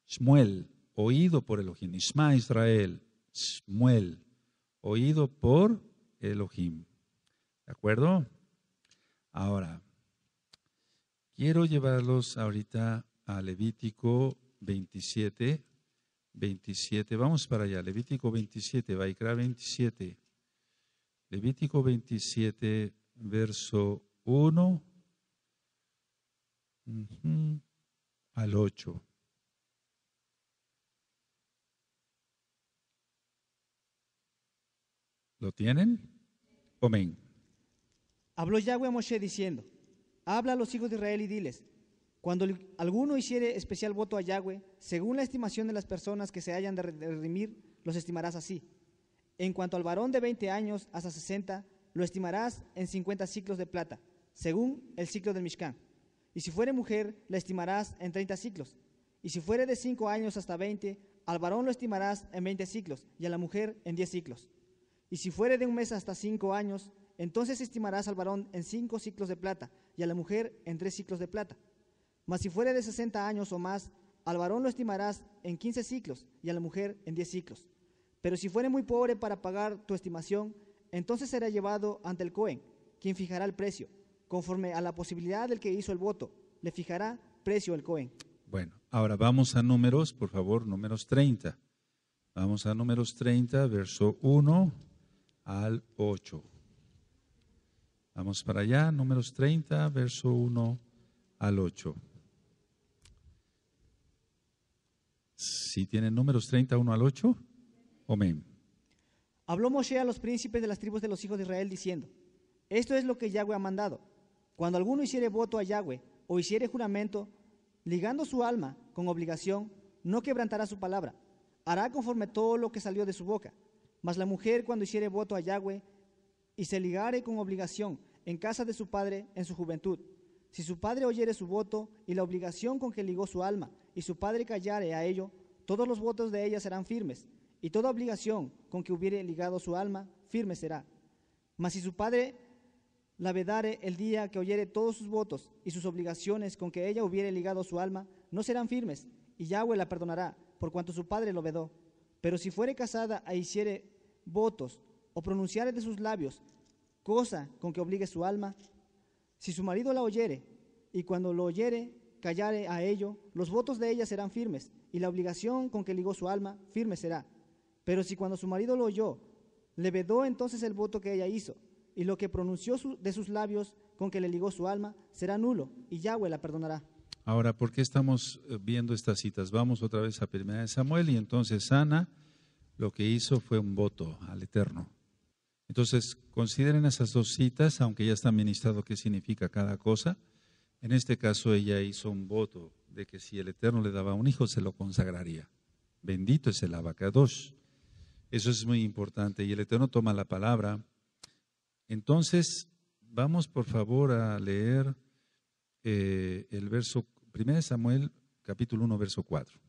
Shmuel, oído por Elohim. Israel, Shmuel, oído por Elohim. ¿De acuerdo? Ahora, quiero llevarlos ahorita a Levítico 27, 27. Vamos para allá, Levítico 27, Baikra 27. Levítico 27, verso 1 al 8. ¿Lo tienen? Amén. Habló Yahweh a Moshe diciendo, habla a los hijos de Israel y diles, cuando alguno hiciere especial voto a Yahweh, según la estimación de las personas que se hayan de redimir, los estimarás así. En cuanto al varón de 20 años hasta 60, lo estimarás en 50 ciclos de plata, según el ciclo del Mishkan. Y si fuere mujer, la estimarás en 30 ciclos. Y si fuere de 5 años hasta 20, al varón lo estimarás en 20 ciclos y a la mujer en 10 ciclos. Y si fuere de un mes hasta cinco años, entonces estimarás al varón en cinco ciclos de plata y a la mujer en tres ciclos de plata. Mas si fuere de sesenta años o más, al varón lo estimarás en quince ciclos y a la mujer en diez ciclos. Pero si fuere muy pobre para pagar tu estimación, entonces será llevado ante el Cohen, quien fijará el precio. Conforme a la posibilidad del que hizo el voto, le fijará precio el Cohen. Bueno, ahora vamos a números, por favor, números 30. Vamos a números 30, verso 1 al 8. Vamos para allá, números 30, verso 1 al 8. Si tienen números 1 al 8, amén. Habló Moshe a los príncipes de las tribus de los hijos de Israel diciendo, esto es lo que Yahweh ha mandado. Cuando alguno hiciere voto a Yahweh o hiciere juramento, ligando su alma con obligación, no quebrantará su palabra, hará conforme todo lo que salió de su boca, mas la mujer cuando hiciere voto a Yahweh y se ligare con obligación en casa de su padre en su juventud, si su padre oyere su voto y la obligación con que ligó su alma, y su padre callare a ello, todos los votos de ella serán firmes, y toda obligación con que hubiere ligado su alma, firme será. Mas si su padre la vedare el día que oyere todos sus votos y sus obligaciones con que ella hubiere ligado su alma, no serán firmes, y Yahweh la perdonará, por cuanto su padre lo vedó. Pero si fuere casada e hiciere votos o pronunciar de sus labios cosa con que obligue su alma, si su marido la oyere y cuando lo oyere callare a ello, los votos de ella serán firmes y la obligación con que ligó su alma firme será. Pero si cuando su marido lo oyó, le vedó entonces el voto que ella hizo y lo que pronunció de sus labios con que le ligó su alma será nulo y Yahweh la perdonará. Ahora, ¿por qué estamos eh, viendo estas citas? Vamos otra vez a 1 Samuel y entonces Ana lo que hizo fue un voto al Eterno. Entonces, consideren esas dos citas, aunque ya está ministrado qué significa cada cosa. En este caso, ella hizo un voto de que si el Eterno le daba un hijo, se lo consagraría. Bendito es el abacados. Eso es muy importante. Y el Eterno toma la palabra. Entonces, vamos por favor a leer eh, el verso 1 Samuel, capítulo 1, verso 4.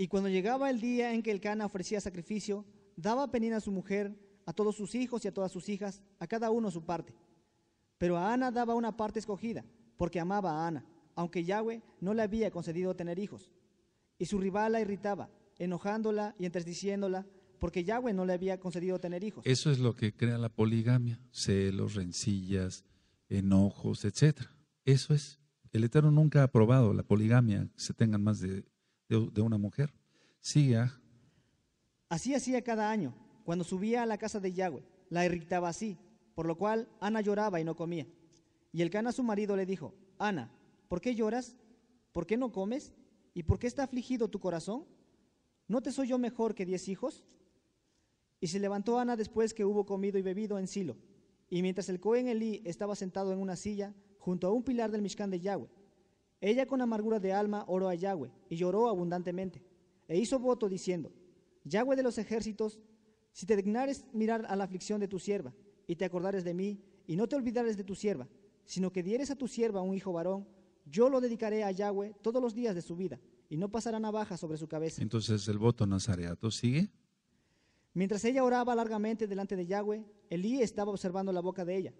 Y cuando llegaba el día en que el Cana ofrecía sacrificio, daba Penina a su mujer, a todos sus hijos y a todas sus hijas, a cada uno su parte. Pero a Ana daba una parte escogida, porque amaba a Ana, aunque Yahweh no le había concedido tener hijos. Y su rival la irritaba, enojándola y entristeciéndola, porque Yahweh no le había concedido tener hijos. Eso es lo que crea la poligamia, celos, rencillas, enojos, etc. Eso es. El Eterno nunca ha aprobado la poligamia, se tengan más de de, una mujer. Siga. Así hacía cada año, cuando subía a la casa de Yahweh, la irritaba así, por lo cual Ana lloraba y no comía. Y el cana su marido le dijo, Ana, ¿por qué lloras? ¿Por qué no comes? ¿Y por qué está afligido tu corazón? ¿No te soy yo mejor que diez hijos? Y se levantó Ana después que hubo comido y bebido en Silo. Y mientras el Cohen Elí estaba sentado en una silla junto a un pilar del Mishkan de Yahweh, ella con amargura de alma oró a Yahweh y lloró abundantemente. E hizo voto diciendo, Yahweh de los ejércitos, si te dignares mirar a la aflicción de tu sierva y te acordares de mí y no te olvidares de tu sierva, sino que dieres a tu sierva un hijo varón, yo lo dedicaré a Yahweh todos los días de su vida y no pasará navaja sobre su cabeza. Entonces el voto nazareato sigue. Mientras ella oraba largamente delante de Yahweh, Elí estaba observando la boca de ella,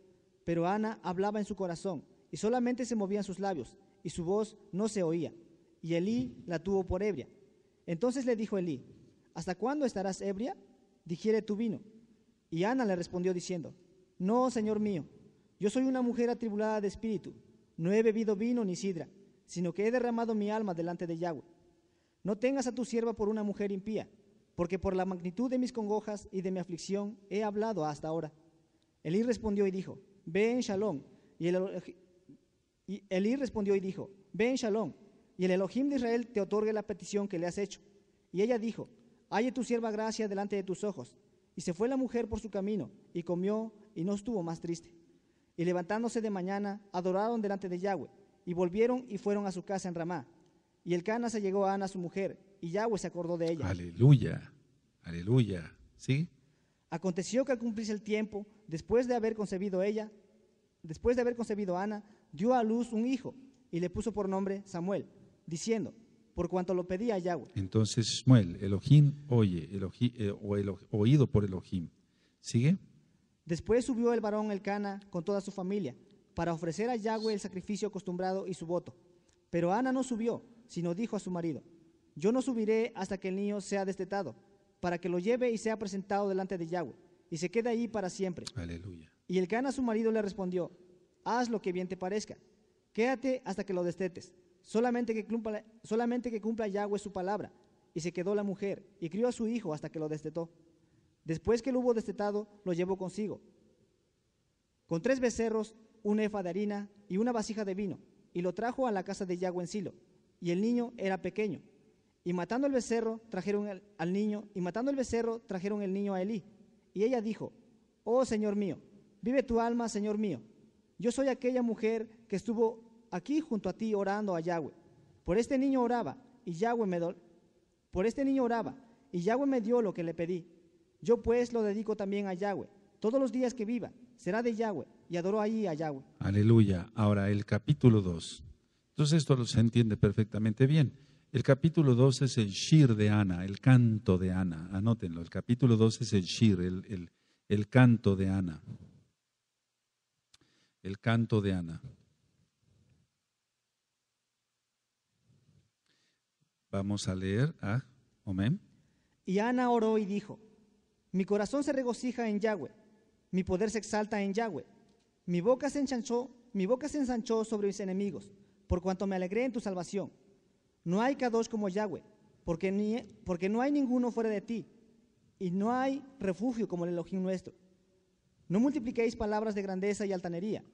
pero Ana hablaba en su corazón y solamente se movían sus labios y su voz no se oía, y Elí la tuvo por ebria. Entonces le dijo Elí, ¿hasta cuándo estarás ebria? Digiere tu vino. Y Ana le respondió diciendo, No, señor mío, yo soy una mujer atribulada de espíritu, no he bebido vino ni sidra, sino que he derramado mi alma delante de Yahweh. No tengas a tu sierva por una mujer impía, porque por la magnitud de mis congojas y de mi aflicción he hablado hasta ahora. Elí respondió y dijo, Ve en Shalom, y el, y Elí respondió y dijo, ven Shalom, y el Elohim de Israel te otorgue la petición que le has hecho. Y ella dijo, halle tu sierva gracia delante de tus ojos. Y se fue la mujer por su camino, y comió, y no estuvo más triste. Y levantándose de mañana, adoraron delante de Yahweh, y volvieron y fueron a su casa en Ramá. Y el Cana se llegó a Ana, su mujer, y Yahweh se acordó de ella. Aleluya, aleluya, ¿sí? Aconteció que al cumplirse el tiempo, después de haber concebido ella, después de haber concebido Ana, dio a luz un hijo y le puso por nombre Samuel, diciendo, por cuanto lo pedía Yahweh. Entonces Samuel, Elohim oye, eh, oído por Elohim. ¿Sigue? Después subió el varón Elcana con toda su familia para ofrecer a Yahweh el sacrificio acostumbrado y su voto. Pero Ana no subió, sino dijo a su marido, yo no subiré hasta que el niño sea destetado, para que lo lleve y sea presentado delante de Yahweh, y se quede ahí para siempre. Aleluya. Y el Cana su marido le respondió, haz lo que bien te parezca. Quédate hasta que lo destetes. Solamente que, cumpla, solamente que cumpla Yahweh su palabra. Y se quedó la mujer y crió a su hijo hasta que lo destetó. Después que lo hubo destetado, lo llevó consigo. Con tres becerros, una efa de harina y una vasija de vino, y lo trajo a la casa de Yahweh en Silo. Y el niño era pequeño. Y matando el becerro, trajeron al niño, y matando el becerro, trajeron el niño a Elí. Y ella dijo, Oh Señor mío, vive tu alma, Señor mío, yo soy aquella mujer que estuvo aquí junto a ti orando a Yahweh. Por este niño oraba y Yahweh me por este niño oraba y Yahweh me dio lo que le pedí. Yo pues lo dedico también a Yahweh. Todos los días que viva será de Yahweh y adoro ahí a Yahweh. Aleluya. Ahora el capítulo 2. Entonces esto lo se entiende perfectamente bien. El capítulo 2 es el Shir de Ana, el canto de Ana. Anótenlo. El capítulo 2 es el Shir, el, el canto de Ana el canto de Ana. Vamos a leer a Amén. Y Ana oró y dijo: Mi corazón se regocija en Yahweh, mi poder se exalta en Yahweh. Mi boca se ensanchó, mi boca se ensanchó sobre mis enemigos, por cuanto me alegré en tu salvación. No hay Kadosh como Yahweh, porque, no hay ninguno fuera de ti, y no hay refugio como el Elohim nuestro. No multipliquéis palabras de grandeza y altanería.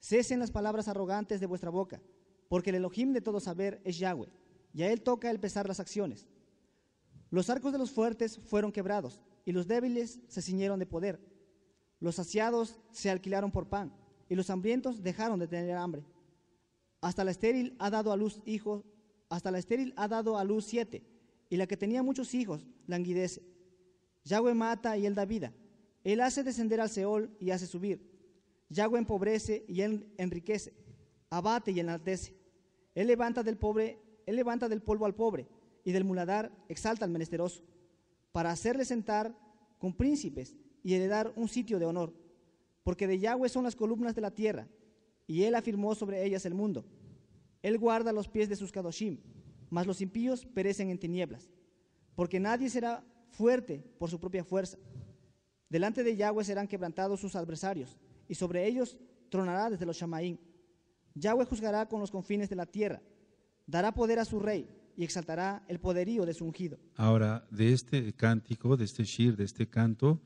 Cesen las palabras arrogantes de vuestra boca, porque el Elohim de todo saber es Yahweh, y a él toca el pesar las acciones. Los arcos de los fuertes fueron quebrados, y los débiles se ciñeron de poder. Los saciados se alquilaron por pan, y los hambrientos dejaron de tener hambre. Hasta la estéril ha dado a luz hijos, hasta la estéril ha dado a luz siete, y la que tenía muchos hijos languidece. Yahweh mata y él da vida. Él hace descender al Seol y hace subir. Yahweh empobrece y él enriquece. Abate y enaltece. Él levanta del pobre, él levanta del polvo al pobre y del muladar exalta al menesteroso, para hacerle sentar con príncipes y heredar un sitio de honor, porque de Yahweh son las columnas de la tierra, y él afirmó sobre ellas el mundo. Él guarda los pies de sus kadoshim, mas los impíos perecen en tinieblas, porque nadie será fuerte por su propia fuerza Delante de Yahweh serán quebrantados sus adversarios, y sobre ellos tronará desde los Shamaín. Yahweh juzgará con los confines de la tierra, dará poder a su rey y exaltará el poderío de su ungido. Ahora, de este cántico, de este shir, de este canto,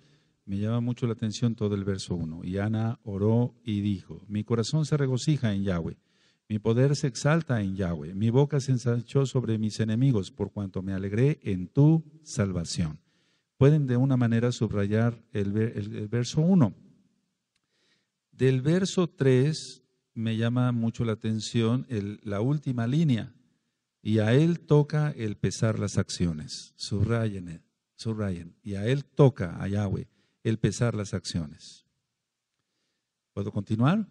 me llama mucho la atención todo el verso 1. Y Ana oró y dijo, mi corazón se regocija en Yahweh, mi poder se exalta en Yahweh, mi boca se ensanchó sobre mis enemigos, por cuanto me alegré en tu salvación pueden de una manera subrayar el, verso 1. Del verso 3 me llama mucho la atención la última línea, y a él toca el pesar las acciones. Subrayen, eh, subrayen, y a él toca, a Yahweh, el pesar las acciones. ¿Puedo continuar?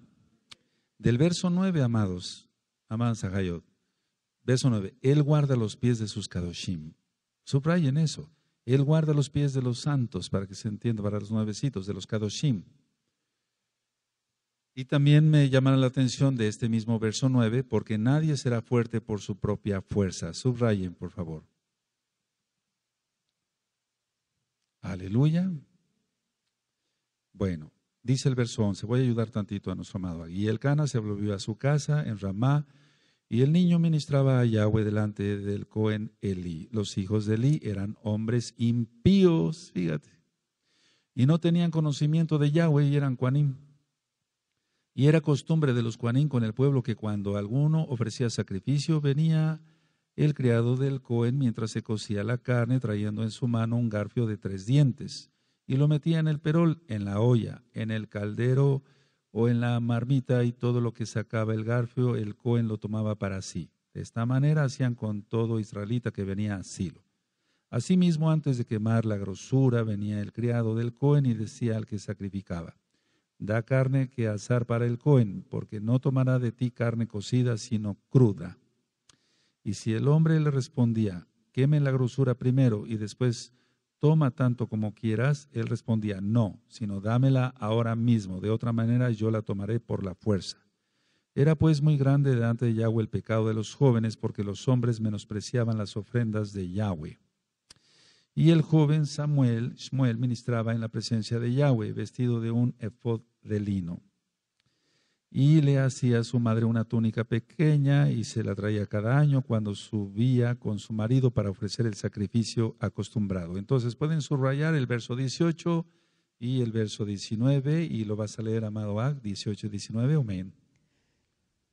Del verso 9, amados, amados verso 9, él guarda los pies de sus kadoshim. Subrayen eso. Él guarda los pies de los santos, para que se entienda, para los nuevecitos, de los Kadoshim. Y también me llamará la atención de este mismo verso nueve, porque nadie será fuerte por su propia fuerza. Subrayen, por favor. Aleluya. Bueno, dice el verso once. voy a ayudar tantito a nuestro amado. Y el Cana se volvió a su casa en Ramá y el niño ministraba a Yahweh delante del Cohen Eli. Los hijos de Elí eran hombres impíos, fíjate. Y no tenían conocimiento de Yahweh y eran cuanín. Y era costumbre de los cuanín con el pueblo que cuando alguno ofrecía sacrificio venía el criado del Cohen mientras se cocía la carne trayendo en su mano un garfio de tres dientes y lo metía en el perol, en la olla, en el caldero o en la marmita y todo lo que sacaba el garfio, el Cohen lo tomaba para sí. De esta manera hacían con todo israelita que venía a Silo. Asimismo, antes de quemar la grosura, venía el criado del Cohen y decía al que sacrificaba, da carne que asar para el Cohen, porque no tomará de ti carne cocida, sino cruda. Y si el hombre le respondía, queme la grosura primero y después toma tanto como quieras, él respondía, no, sino dámela ahora mismo, de otra manera yo la tomaré por la fuerza. Era pues muy grande delante de Yahweh el pecado de los jóvenes, porque los hombres menospreciaban las ofrendas de Yahweh. Y el joven Samuel, Shmuel, ministraba en la presencia de Yahweh, vestido de un efod de lino y le hacía a su madre una túnica pequeña y se la traía cada año cuando subía con su marido para ofrecer el sacrificio acostumbrado. Entonces pueden subrayar el verso 18 y el verso 19 y lo vas a leer, amado 18 y 19, amén.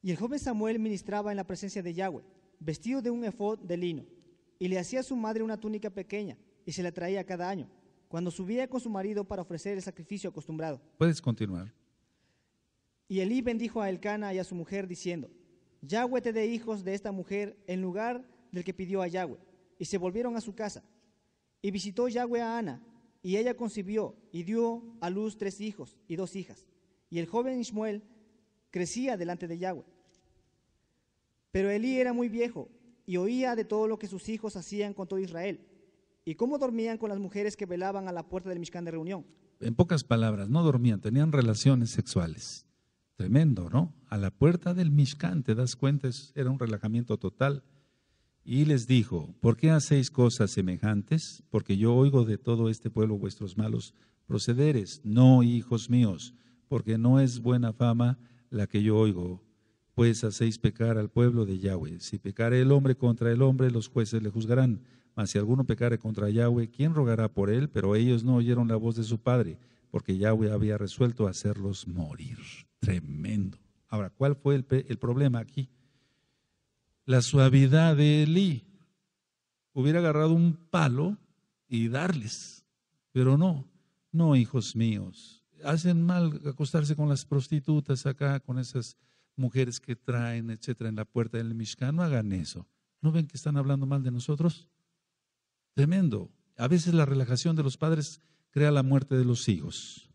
Y el joven Samuel ministraba en la presencia de Yahweh, vestido de un efod de lino, y le hacía a su madre una túnica pequeña y se la traía cada año, cuando subía con su marido para ofrecer el sacrificio acostumbrado. Puedes continuar. Y Elí bendijo a Elcana y a su mujer diciendo, Yahweh te dé hijos de esta mujer en lugar del que pidió a Yahweh. Y se volvieron a su casa. Y visitó Yahweh a Ana, y ella concibió y dio a luz tres hijos y dos hijas. Y el joven Ismael crecía delante de Yahweh. Pero Elí era muy viejo y oía de todo lo que sus hijos hacían con todo Israel y cómo dormían con las mujeres que velaban a la puerta del Mishkan de reunión. En pocas palabras, no dormían, tenían relaciones sexuales. Tremendo, ¿no? A la puerta del Mishkan, te das cuenta, era un relajamiento total. Y les dijo, ¿por qué hacéis cosas semejantes? Porque yo oigo de todo este pueblo vuestros malos procederes. No, hijos míos, porque no es buena fama la que yo oigo, pues hacéis pecar al pueblo de Yahweh. Si pecare el hombre contra el hombre, los jueces le juzgarán. Mas si alguno pecare contra Yahweh, ¿quién rogará por él? Pero ellos no oyeron la voz de su padre, porque Yahweh había resuelto hacerlos morir. Tremendo. Ahora, ¿cuál fue el, problema aquí? La suavidad de Eli Hubiera agarrado un palo y darles, pero no, no, hijos míos. Hacen mal acostarse con las prostitutas acá, con esas mujeres que traen, etcétera, en la puerta del Mishkan. No hagan eso. ¿No ven que están hablando mal de nosotros? Tremendo. A veces la relajación de los padres crea la muerte de los hijos.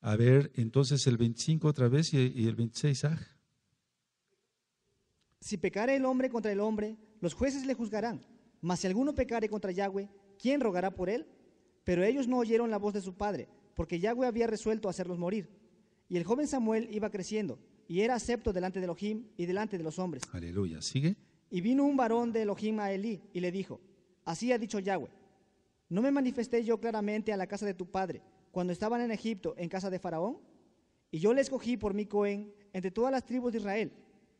A ver, entonces el 25 otra vez y, el 26. ¿ah? Si pecare el hombre contra el hombre, los jueces le juzgarán. Mas si alguno pecare contra Yahweh, ¿quién rogará por él? Pero ellos no oyeron la voz de su padre, porque Yahweh había resuelto hacerlos morir. Y el joven Samuel iba creciendo, y era acepto delante de Elohim y delante de los hombres. Aleluya, sigue. Y vino un varón de Elohim a Elí y le dijo, así ha dicho Yahweh, ¿No me manifesté yo claramente a la casa de tu padre cuando estaban en Egipto, en casa de Faraón? Y yo le escogí por mi Cohen entre todas las tribus de Israel,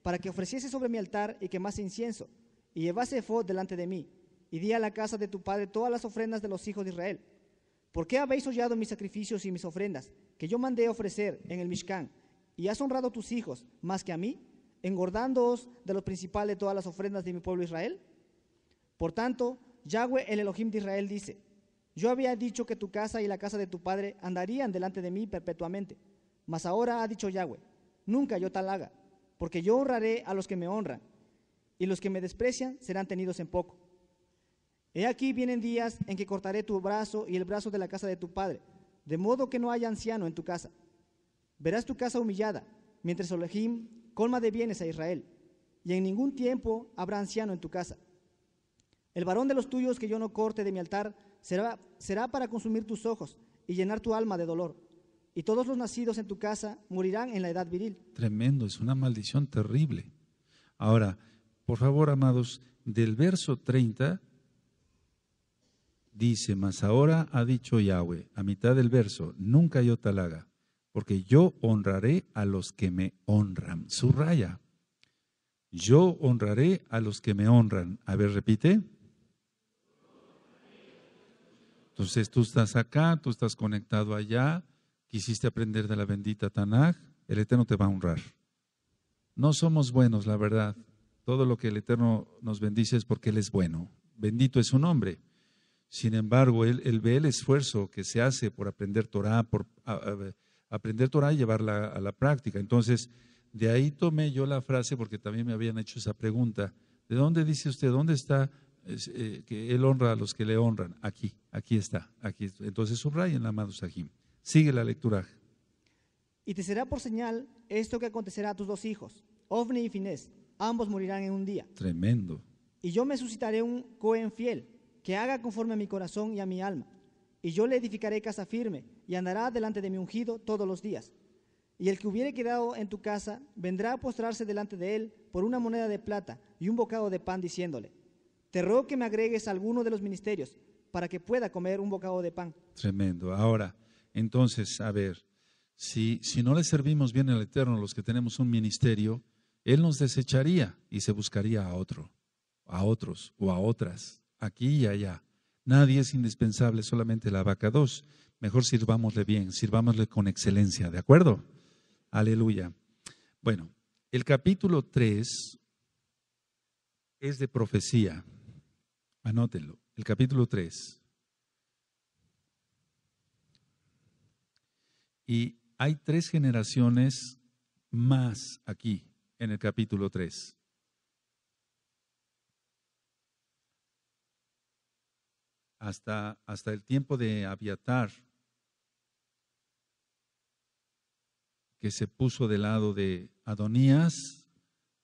para que ofreciese sobre mi altar y quemase incienso, y llevase efod delante de mí, y di a la casa de tu padre todas las ofrendas de los hijos de Israel. ¿Por qué habéis hollado mis sacrificios y mis ofrendas, que yo mandé ofrecer en el Mishkan, y has honrado a tus hijos más que a mí, engordándoos de los principales de todas las ofrendas de mi pueblo Israel? Por tanto, Yahweh, el Elohim de Israel, dice, yo había dicho que tu casa y la casa de tu padre andarían delante de mí perpetuamente, mas ahora ha dicho Yahweh, nunca yo tal haga, porque yo honraré a los que me honran, y los que me desprecian serán tenidos en poco. He aquí vienen días en que cortaré tu brazo y el brazo de la casa de tu padre, de modo que no haya anciano en tu casa. Verás tu casa humillada, mientras Elohim colma de bienes a Israel, y en ningún tiempo habrá anciano en tu casa. El varón de los tuyos que yo no corte de mi altar será, será para consumir tus ojos y llenar tu alma de dolor. Y todos los nacidos en tu casa morirán en la edad viril. Tremendo, es una maldición terrible. Ahora, por favor, amados, del verso 30 dice, mas ahora ha dicho Yahweh, a mitad del verso, nunca yo talaga, porque yo honraré a los que me honran. Subraya, yo honraré a los que me honran. A ver, repite. Entonces tú estás acá, tú estás conectado allá, quisiste aprender de la bendita Tanaj, el Eterno te va a honrar. No somos buenos, la verdad. Todo lo que el Eterno nos bendice es porque Él es bueno. Bendito es su nombre. Sin embargo, Él, ve el esfuerzo que se hace por aprender Torah, por aprender Torah y llevarla a la práctica. Entonces, de ahí tomé yo la frase, porque también me habían hecho esa pregunta. ¿De dónde dice usted, dónde está eh, que Él honra a los que le honran. Aquí, aquí está. Aquí. Entonces subrayen, amados Sahim. Sigue la lectura. Y te será por señal esto que acontecerá a tus dos hijos, Ovni y Finés. Ambos morirán en un día. Tremendo. Y yo me suscitaré un Cohen fiel, que haga conforme a mi corazón y a mi alma. Y yo le edificaré casa firme, y andará delante de mi ungido todos los días. Y el que hubiere quedado en tu casa vendrá a postrarse delante de él por una moneda de plata y un bocado de pan, diciéndole, te ruego que me agregues alguno de los ministerios para que pueda comer un bocado de pan. Tremendo. Ahora, entonces, a ver, si, no le servimos bien al Eterno los que tenemos un ministerio, Él nos desecharía y se buscaría a otro, a otros o a otras, aquí y allá. Nadie es indispensable, solamente la vaca dos. Mejor sirvámosle bien, sirvámosle con excelencia, ¿de acuerdo? Aleluya. Bueno, el capítulo 3 es de profecía. Anótenlo, el capítulo 3. Y hay tres generaciones más aquí en el capítulo 3. Hasta, hasta el tiempo de Abiatar, que se puso del lado de Adonías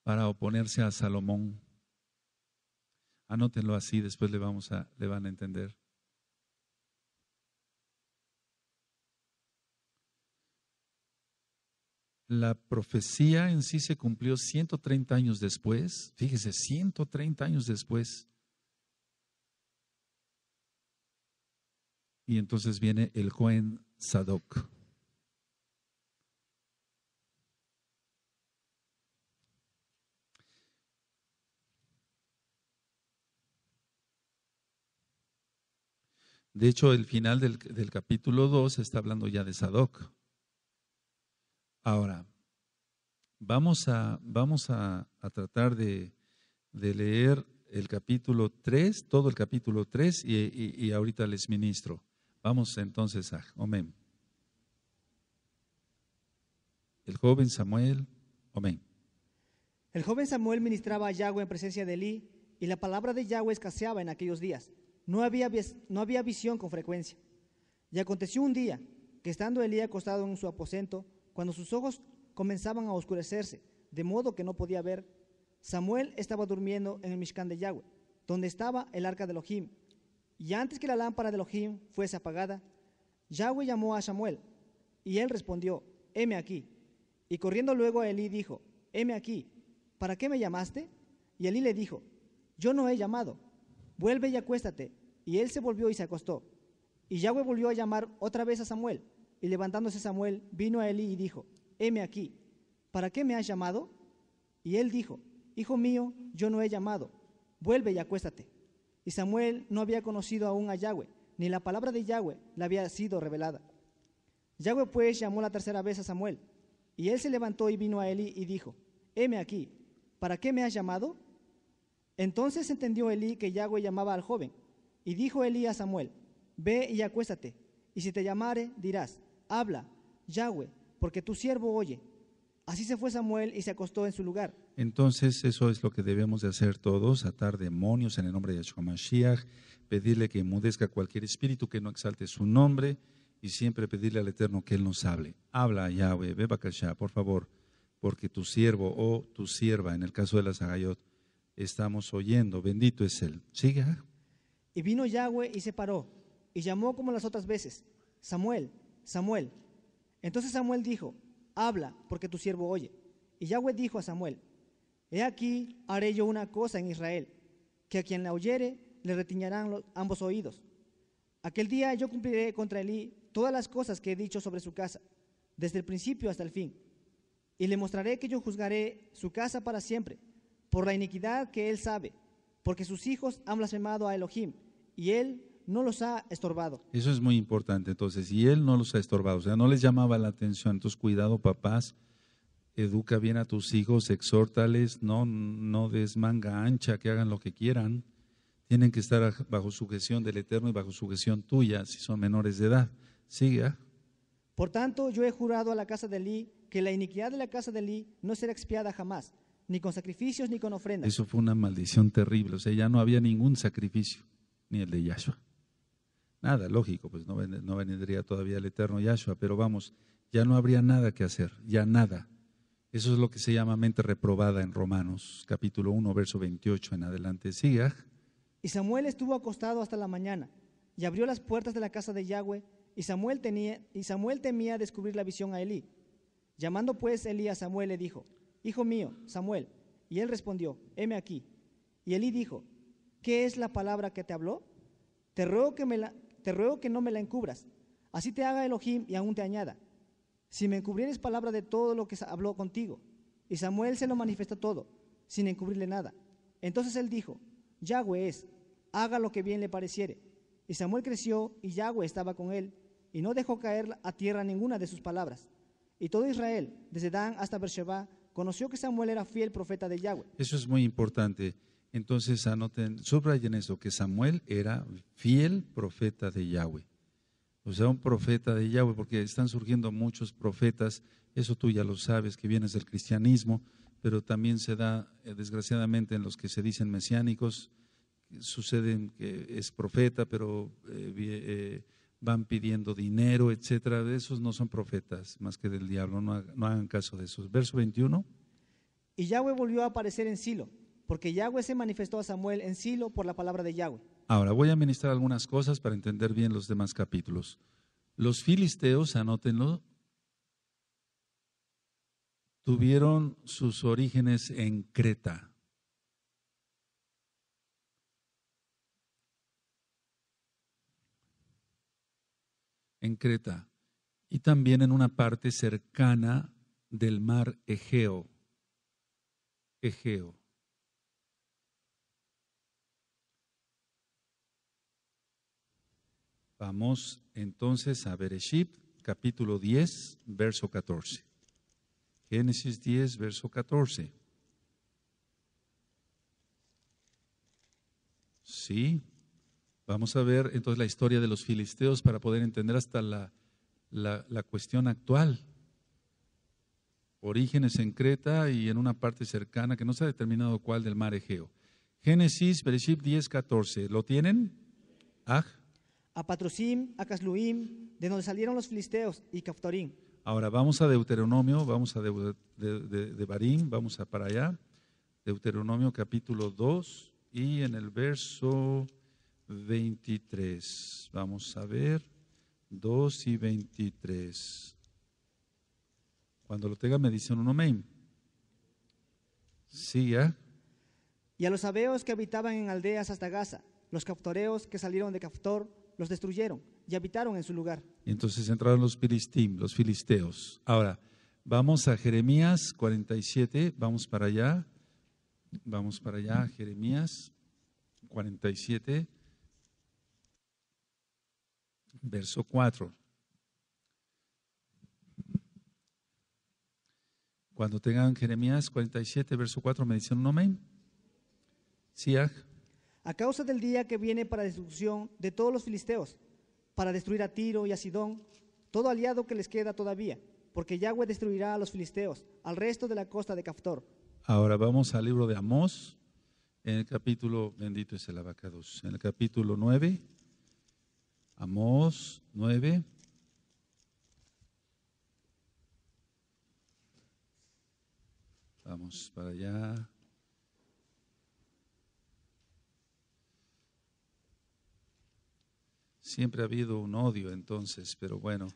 para oponerse a Salomón. Anótenlo así, después le, vamos a, le van a entender. La profecía en sí se cumplió 130 años después. Fíjese, 130 años después. Y entonces viene el Cohen Sadoc. De hecho, el final del, capítulo 2 está hablando ya de Sadoc. Ahora, vamos a, vamos a, tratar de, leer el capítulo 3, todo el capítulo 3, y, ahorita les ministro. Vamos entonces a Amén. El joven Samuel, Amén. El joven Samuel ministraba a Yahweh en presencia de Elí, y la palabra de Yahweh escaseaba en aquellos días no había, visión con frecuencia. Y aconteció un día que estando Elí acostado en su aposento, cuando sus ojos comenzaban a oscurecerse, de modo que no podía ver, Samuel estaba durmiendo en el Mishkan de Yahweh, donde estaba el arca de Elohim. Y antes que la lámpara de Elohim fuese apagada, Yahweh llamó a Samuel, y él respondió, heme aquí. Y corriendo luego a Elí dijo, heme aquí, ¿para qué me llamaste? Y Elí le dijo, yo no he llamado, vuelve y acuéstate. Y él se volvió y se acostó. Y Yahweh volvió a llamar otra vez a Samuel. Y levantándose Samuel, vino a Eli y dijo, heme aquí, ¿para qué me has llamado? Y él dijo, hijo mío, yo no he llamado, vuelve y acuéstate. Y Samuel no había conocido aún a Yahweh, ni la palabra de Yahweh le había sido revelada. Yahweh pues llamó la tercera vez a Samuel, y él se levantó y vino a Eli y dijo, heme aquí, ¿para qué me has llamado? Entonces entendió Elí que Yahweh llamaba al joven, y dijo Elí a Samuel, ve y acuéstate, y si te llamare dirás, habla, Yahweh, porque tu siervo oye. Así se fue Samuel y se acostó en su lugar. Entonces eso es lo que debemos de hacer todos, atar demonios en el nombre de Yahshua Mashiach, pedirle que mudezca cualquier espíritu que no exalte su nombre y siempre pedirle al Eterno que Él nos hable. Habla Yahweh, ve por favor, porque tu siervo o tu sierva, en el caso de la Zagayot, estamos oyendo. Bendito es Él. Siga. ¿eh? Y vino Yahweh y se paró y llamó como las otras veces, Samuel, Samuel. Entonces Samuel dijo, habla, porque tu siervo oye. Y Yahweh dijo a Samuel, he aquí haré yo una cosa en Israel, que a quien la oyere le retiñarán ambos oídos. Aquel día yo cumpliré contra Elí todas las cosas que he dicho sobre su casa, desde el principio hasta el fin. Y le mostraré que yo juzgaré su casa para siempre por la iniquidad que él sabe, porque sus hijos han blasfemado a Elohim y él no los ha estorbado. Eso es muy importante, entonces, y él no los ha estorbado, o sea, no les llamaba la atención. Entonces, cuidado, papás, educa bien a tus hijos, exhórtales, no, no des manga ancha, que hagan lo que quieran. Tienen que estar bajo sujeción del Eterno y bajo sujeción tuya si son menores de edad. Siga. ¿ah? Por tanto, yo he jurado a la casa de Lee que la iniquidad de la casa de Lee no será expiada jamás, ni con sacrificios, ni con ofrendas. Eso fue una maldición terrible. O sea, ya no había ningún sacrificio, ni el de Yahshua. Nada, lógico, pues no, vendría todavía el eterno Yahshua, pero vamos, ya no habría nada que hacer, ya nada. Eso es lo que se llama mente reprobada en Romanos, capítulo 1, verso 28 en adelante. Siga. ¿ah? Y Samuel estuvo acostado hasta la mañana y abrió las puertas de la casa de Yahweh y Samuel, tenía, y Samuel temía descubrir la visión a Elí. Llamando pues Elí a Samuel le dijo, Hijo mío, Samuel. Y él respondió, heme aquí. Y Elí dijo, ¿qué es la palabra que te habló? Te ruego que, me la, te ruego que no me la encubras. Así te haga Elohim y aún te añada. Si me encubrieres palabra de todo lo que habló contigo. Y Samuel se lo manifestó todo, sin encubrirle nada. Entonces él dijo, Yahweh es, haga lo que bien le pareciere. Y Samuel creció y Yahweh estaba con él, y no dejó caer a tierra ninguna de sus palabras. Y todo Israel, desde Dan hasta Beersheba, conoció que Samuel era fiel profeta de Yahweh. Eso es muy importante. Entonces anoten, subrayen eso, que Samuel era fiel profeta de Yahweh. O sea, un profeta de Yahweh, porque están surgiendo muchos profetas, eso tú ya lo sabes, que vienes del cristianismo, pero también se da, eh, desgraciadamente, en los que se dicen mesiánicos, suceden que es profeta, pero eh, eh, van pidiendo dinero, etcétera. De esos no son profetas, más que del diablo, no, no hagan caso de esos. Verso 21. Y Yahweh volvió a aparecer en Silo, porque Yahweh se manifestó a Samuel en Silo por la palabra de Yahweh. Ahora voy a ministrar algunas cosas para entender bien los demás capítulos. Los filisteos, anótenlo, tuvieron sus orígenes en Creta. en Creta, y también en una parte cercana del mar Egeo. Egeo. Vamos entonces a Bereshit, capítulo 10, verso 14. Génesis 10, verso 14. Sí. Vamos a ver entonces la historia de los filisteos para poder entender hasta la, la, cuestión actual. Orígenes en Creta y en una parte cercana que no se ha determinado cuál del mar Egeo. Génesis, Bereshit 10, 14. ¿Lo tienen? A Patrosim, a Casluim, de donde salieron los filisteos y Caftorim Ahora vamos a Deuteronomio, vamos a de, Barín, vamos a para allá. Deuteronomio capítulo 2 y en el verso 23. Vamos a ver, 2 y 23. Cuando lo tenga me dicen un amén. Siga. ¿eh? Y a los abeos que habitaban en aldeas hasta Gaza, los captoreos que salieron de captor los destruyeron y habitaron en su lugar. Y entonces entraron los los filisteos. Ahora, vamos a Jeremías 47, vamos para allá. Vamos para allá, Jeremías 47 verso 4. Cuando tengan Jeremías 47, verso 4, me dicen un nombre. Siach. A causa del día que viene para destrucción de todos los filisteos, para destruir a Tiro y a Sidón, todo aliado que les queda todavía, porque Yahweh destruirá a los filisteos, al resto de la costa de Caftor. Ahora vamos al libro de Amós, en el capítulo, bendito es el abacados, en el capítulo 9. Amós 9. Vamos para allá. Siempre ha habido un odio entonces, pero bueno,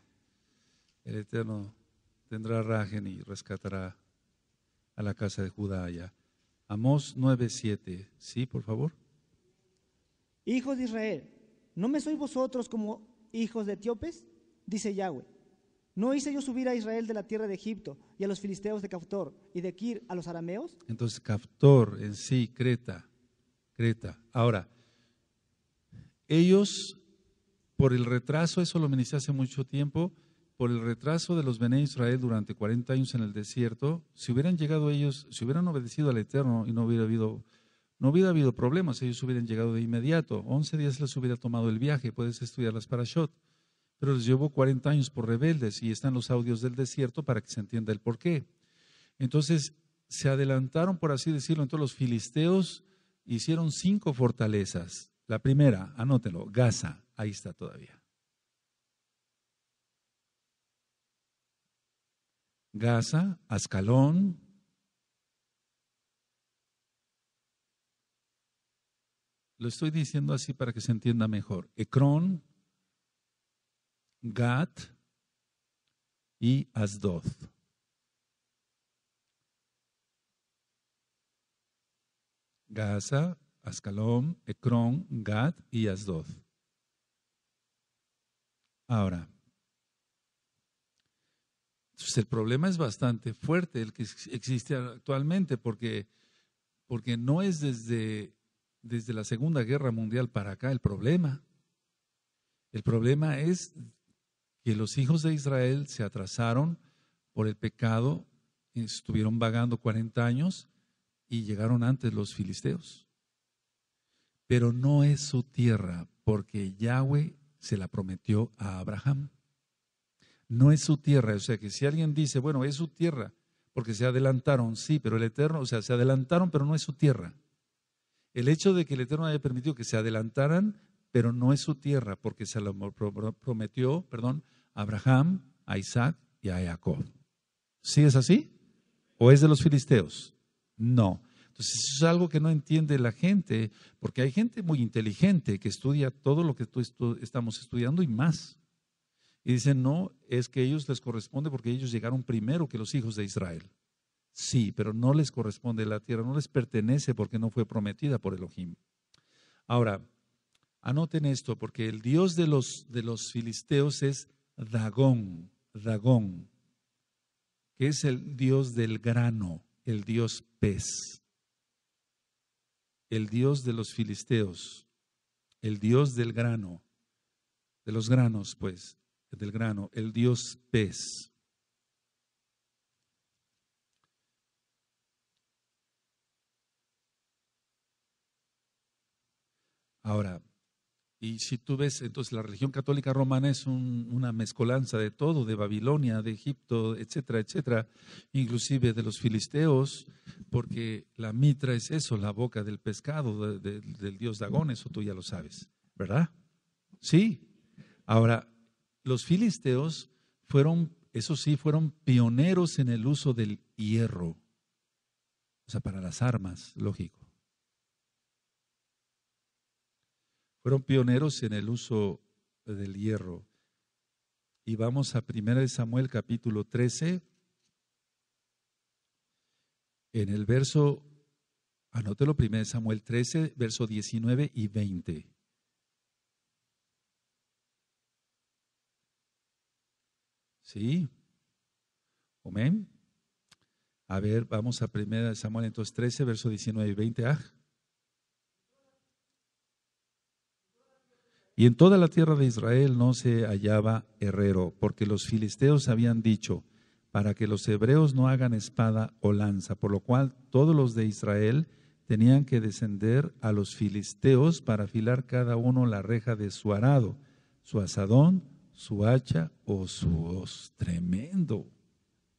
el Eterno tendrá rajen y rescatará a la casa de Judá allá. Amós 9:7, ¿sí, por favor? Hijo de Israel, ¿no me sois vosotros como hijos de etíopes? Dice Yahweh. ¿No hice yo subir a Israel de la tierra de Egipto y a los filisteos de Caftor y de Kir a los arameos? Entonces, Caftor en sí, Creta, Creta. Ahora, ellos, por el retraso, eso lo mencioné hace mucho tiempo, por el retraso de los Bené Israel durante 40 años en el desierto, si hubieran llegado ellos, si hubieran obedecido al Eterno y no hubiera habido no hubiera habido problemas, ellos hubieran llegado de inmediato. 11 días les hubiera tomado el viaje, puedes estudiar las parashot. Pero les llevó 40 años por rebeldes y están los audios del desierto para que se entienda el porqué. Entonces, se adelantaron, por así decirlo, entonces los filisteos hicieron cinco fortalezas. La primera, anótelo, Gaza, ahí está todavía. Gaza, Ascalón, Lo estoy diciendo así para que se entienda mejor. Ecrón, Gat y Asdod. Gaza, Ascalón, Ecrón, Gat y Asdod. Ahora, pues, el problema es bastante fuerte el que existe actualmente porque, porque no es desde desde la Segunda Guerra Mundial para acá el problema. El problema es que los hijos de Israel se atrasaron por el pecado, estuvieron vagando 40 años y llegaron antes los filisteos. Pero no es su tierra, porque Yahweh se la prometió a Abraham. No es su tierra, o sea que si alguien dice, bueno, es su tierra, porque se adelantaron, sí, pero el Eterno, o sea, se adelantaron, pero no es su tierra. El hecho de que el Eterno haya permitido que se adelantaran, pero no es su tierra, porque se lo prometió, perdón, a Abraham, a Isaac y a Jacob. ¿Sí es así? ¿O es de los filisteos? No. Entonces, eso es algo que no entiende la gente, porque hay gente muy inteligente que estudia todo lo que estamos estudiando y más. Y dicen, no, es que ellos les corresponde porque ellos llegaron primero que los hijos de Israel. Sí, pero no les corresponde la tierra, no les pertenece porque no fue prometida por Elohim. Ahora, anoten esto, porque el dios de los, de los filisteos es Dagón, Dagón, que es el dios del grano, el dios pez, el dios de los filisteos, el dios del grano, de los granos, pues, del grano, el dios pez. Ahora, y si tú ves, entonces la religión católica romana es una mezcolanza de todo, de Babilonia, de Egipto, etcétera, etcétera, inclusive de los filisteos, porque la mitra es eso, la boca del pescado del dios Dagón, eso tú ya lo sabes, ¿verdad? Sí. Ahora, los filisteos fueron, eso sí, fueron pioneros en el uso del hierro, o sea, para las armas, lógico. Fueron pioneros en el uso del hierro. Y vamos a 1 Samuel capítulo 13. En el verso, anótelo, 1 Samuel 13, verso 19 y 20. ¿Sí? Amén. A ver, vamos a 1 Samuel entonces 13, verso 19 y 20. Ah. Y en toda la tierra de Israel no se hallaba herrero, porque los filisteos habían dicho, para que los hebreos no hagan espada o lanza, por lo cual todos los de Israel tenían que descender a los filisteos para afilar cada uno la reja de su arado, su asadón, su hacha o su hoz. Tremendo.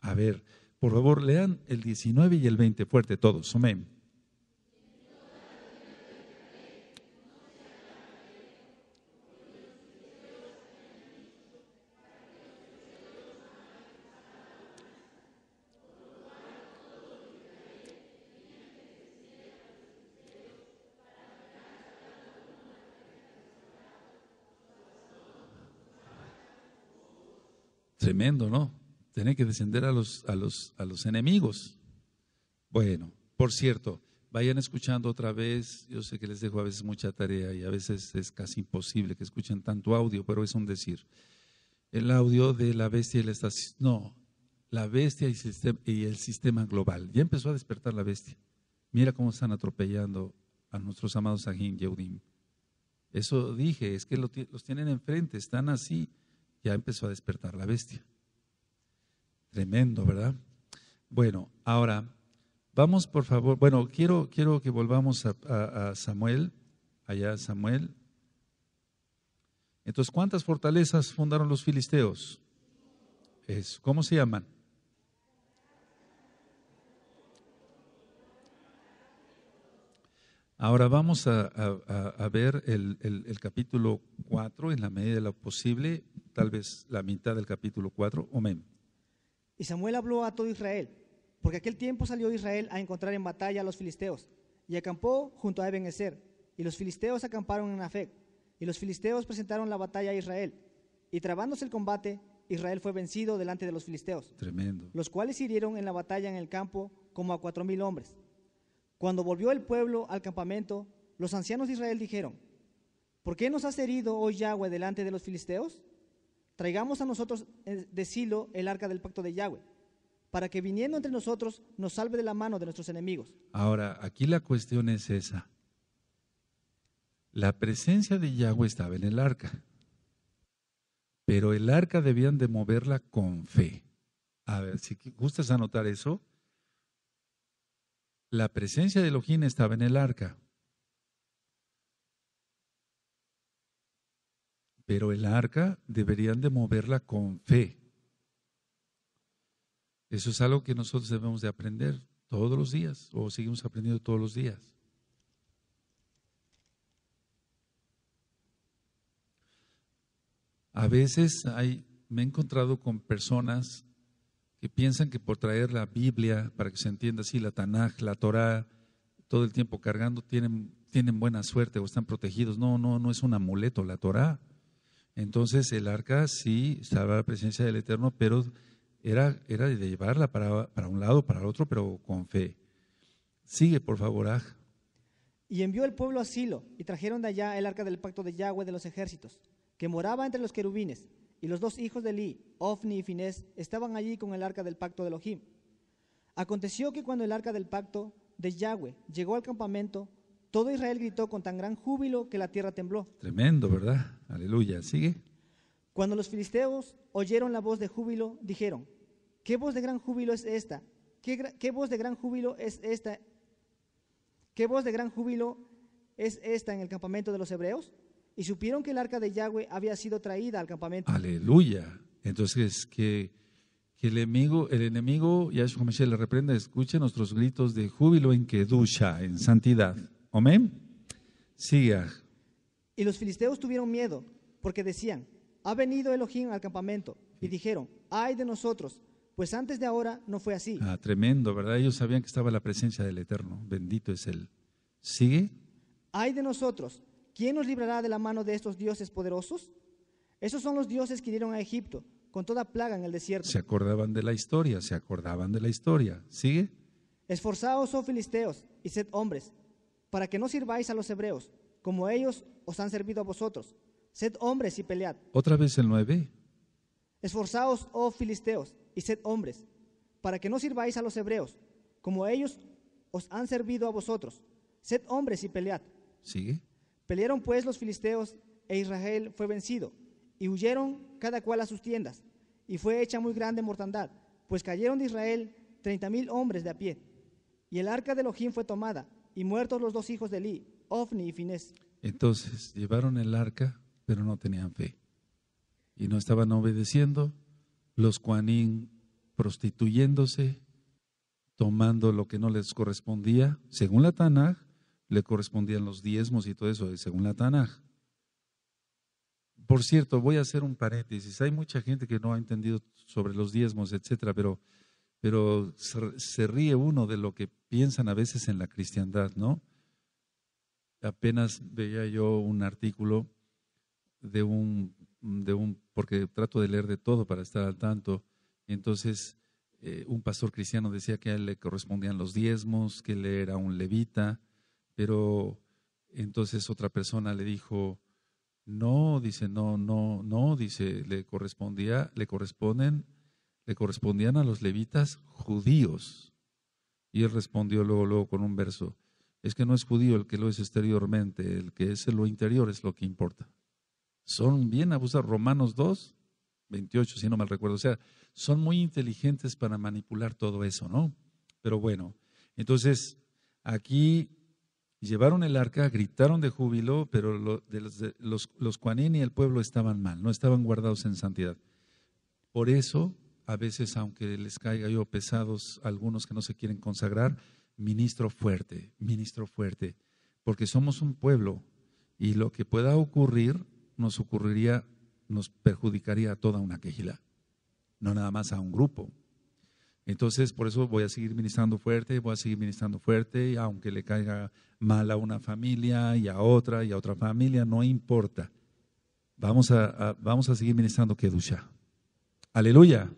A ver, por favor, lean el 19 y el 20 fuerte todos. Amén. Tremendo, ¿no? Tener que descender a los, a los, a los enemigos. Bueno, por cierto, vayan escuchando otra vez. Yo sé que les dejo a veces mucha tarea y a veces es casi imposible que escuchen tanto audio, pero es un decir. El audio de la bestia y la No, la bestia y el sistema global. Ya empezó a despertar la bestia. Mira cómo están atropellando a nuestros amados y Yehudim. Eso dije, es que los tienen enfrente, están así ya empezó a despertar la bestia. Tremendo, ¿verdad? Bueno, ahora vamos por favor. Bueno, quiero, quiero que volvamos a, Samuel, allá Samuel. Entonces, ¿cuántas fortalezas fundaron los filisteos? es ¿Cómo se llaman? Ahora vamos a, ver el, capítulo 4 en la medida de lo posible, tal vez la mitad del capítulo 4. menos. Y Samuel habló a todo Israel, porque aquel tiempo salió Israel a encontrar en batalla a los filisteos, y acampó junto a Ebenezer, y los filisteos acamparon en Afec, y los filisteos presentaron la batalla a Israel, y trabándose el combate, Israel fue vencido delante de los filisteos. Tremendo. Los cuales hirieron en la batalla en el campo como a cuatro mil hombres cuando volvió el pueblo al campamento, los ancianos de Israel dijeron, ¿por qué nos has herido, hoy oh Yahweh, delante de los filisteos? Traigamos a nosotros eh, de Silo el arca del pacto de Yahweh, para que viniendo entre nosotros nos salve de la mano de nuestros enemigos. Ahora, aquí la cuestión es esa. La presencia de Yahweh estaba en el arca, pero el arca debían de moverla con fe. A ver, si gustas anotar eso, la presencia de Elohim estaba en el arca. Pero el arca deberían de moverla con fe. Eso es algo que nosotros debemos de aprender todos los días o seguimos aprendiendo todos los días. A veces hay, me he encontrado con personas que piensan que por traer la Biblia, para que se entienda así, la Tanaj, la Torá, todo el tiempo cargando, tienen, buena suerte o están protegidos. No, no, no es un amuleto la Torá. Entonces el arca sí estaba la presencia del Eterno, pero era, de llevarla para, para un lado, para el otro, pero con fe. Sigue, por favor, Aj. Y envió el pueblo a Silo, y trajeron de allá el arca del pacto de Yahweh de los ejércitos, que moraba entre los querubines, y los dos hijos de Li, Ofni y Finés, estaban allí con el arca del pacto de Elohim. Aconteció que cuando el arca del pacto de Yahweh llegó al campamento, todo Israel gritó con tan gran júbilo que la tierra tembló. Tremendo, ¿verdad? Aleluya. ¿Sigue? Cuando los filisteos oyeron la voz de júbilo, dijeron, ¿qué voz de gran júbilo es esta? ¿Qué, qué voz de gran júbilo es esta? qué voz de gran júbilo es esta qué voz de gran júbilo es esta en el campamento de los hebreos? y supieron que el arca de Yahweh había sido traída al campamento. Aleluya. Entonces, que, el enemigo, el enemigo, Yahshua Mashiach le reprenda, escuche nuestros gritos de júbilo en Kedusha, en santidad. Amén. Siga. Y los filisteos tuvieron miedo, porque decían, ha venido Elohim al campamento. Y dijeron, ay de nosotros, pues antes de ahora no fue así. Ah, tremendo, ¿verdad? Ellos sabían que estaba la presencia del Eterno. Bendito es Él. ¿Sigue? Ay de nosotros, ¿Quién nos librará de la mano de estos dioses poderosos? Esos son los dioses que dieron a Egipto, con toda plaga en el desierto. Se acordaban de la historia, se acordaban de la historia. ¿Sigue? Esforzaos, oh filisteos, y sed hombres, para que no sirváis a los hebreos, como ellos os han servido a vosotros. Sed hombres y pelead. Otra vez el 9. Esforzaos, oh filisteos, y sed hombres, para que no sirváis a los hebreos, como ellos os han servido a vosotros. Sed hombres y pelead. Sigue. Pelearon pues los filisteos e Israel fue vencido, y huyeron cada cual a sus tiendas, y fue hecha muy grande mortandad, pues cayeron de Israel treinta mil hombres de a pie. Y el arca de Elohim fue tomada, y muertos los dos hijos de Eli, Ofni y Finés. Entonces llevaron el arca, pero no tenían fe, y no estaban obedeciendo, los cuanín prostituyéndose, tomando lo que no les correspondía, según la Tanaj, le correspondían los diezmos y todo eso, eh, según la Tanaj. Por cierto, voy a hacer un paréntesis. Hay mucha gente que no ha entendido sobre los diezmos, etcétera, pero, pero se, ríe uno de lo que piensan a veces en la cristiandad, ¿no? Apenas veía yo un artículo de un, de un, porque trato de leer de todo para estar al tanto. Entonces, eh, un pastor cristiano decía que a él le correspondían los diezmos, que él era un levita, pero entonces otra persona le dijo, no, dice, no, no, no, dice, le correspondía, le corresponden, le correspondían a los levitas judíos. Y él respondió luego, luego con un verso, es que no es judío el que lo es exteriormente, el que es lo interior es lo que importa. Son bien abusados, Romanos 2, 28, si no mal recuerdo. O sea, son muy inteligentes para manipular todo eso, ¿no? Pero bueno, entonces aquí llevaron el arca, gritaron de júbilo, pero los, de y el pueblo estaban mal, no estaban guardados en santidad. Por eso, a veces, aunque les caiga yo pesados, algunos que no se quieren consagrar, ministro fuerte, ministro fuerte, porque somos un pueblo y lo que pueda ocurrir nos ocurriría, nos perjudicaría a toda una quejila, no nada más a un grupo. Entonces, por eso voy a seguir ministrando fuerte, voy a seguir ministrando fuerte, aunque le caiga mal a una familia y a otra y a otra familia, no importa. Vamos a, vamos a seguir ministrando Kedusha. Aleluya.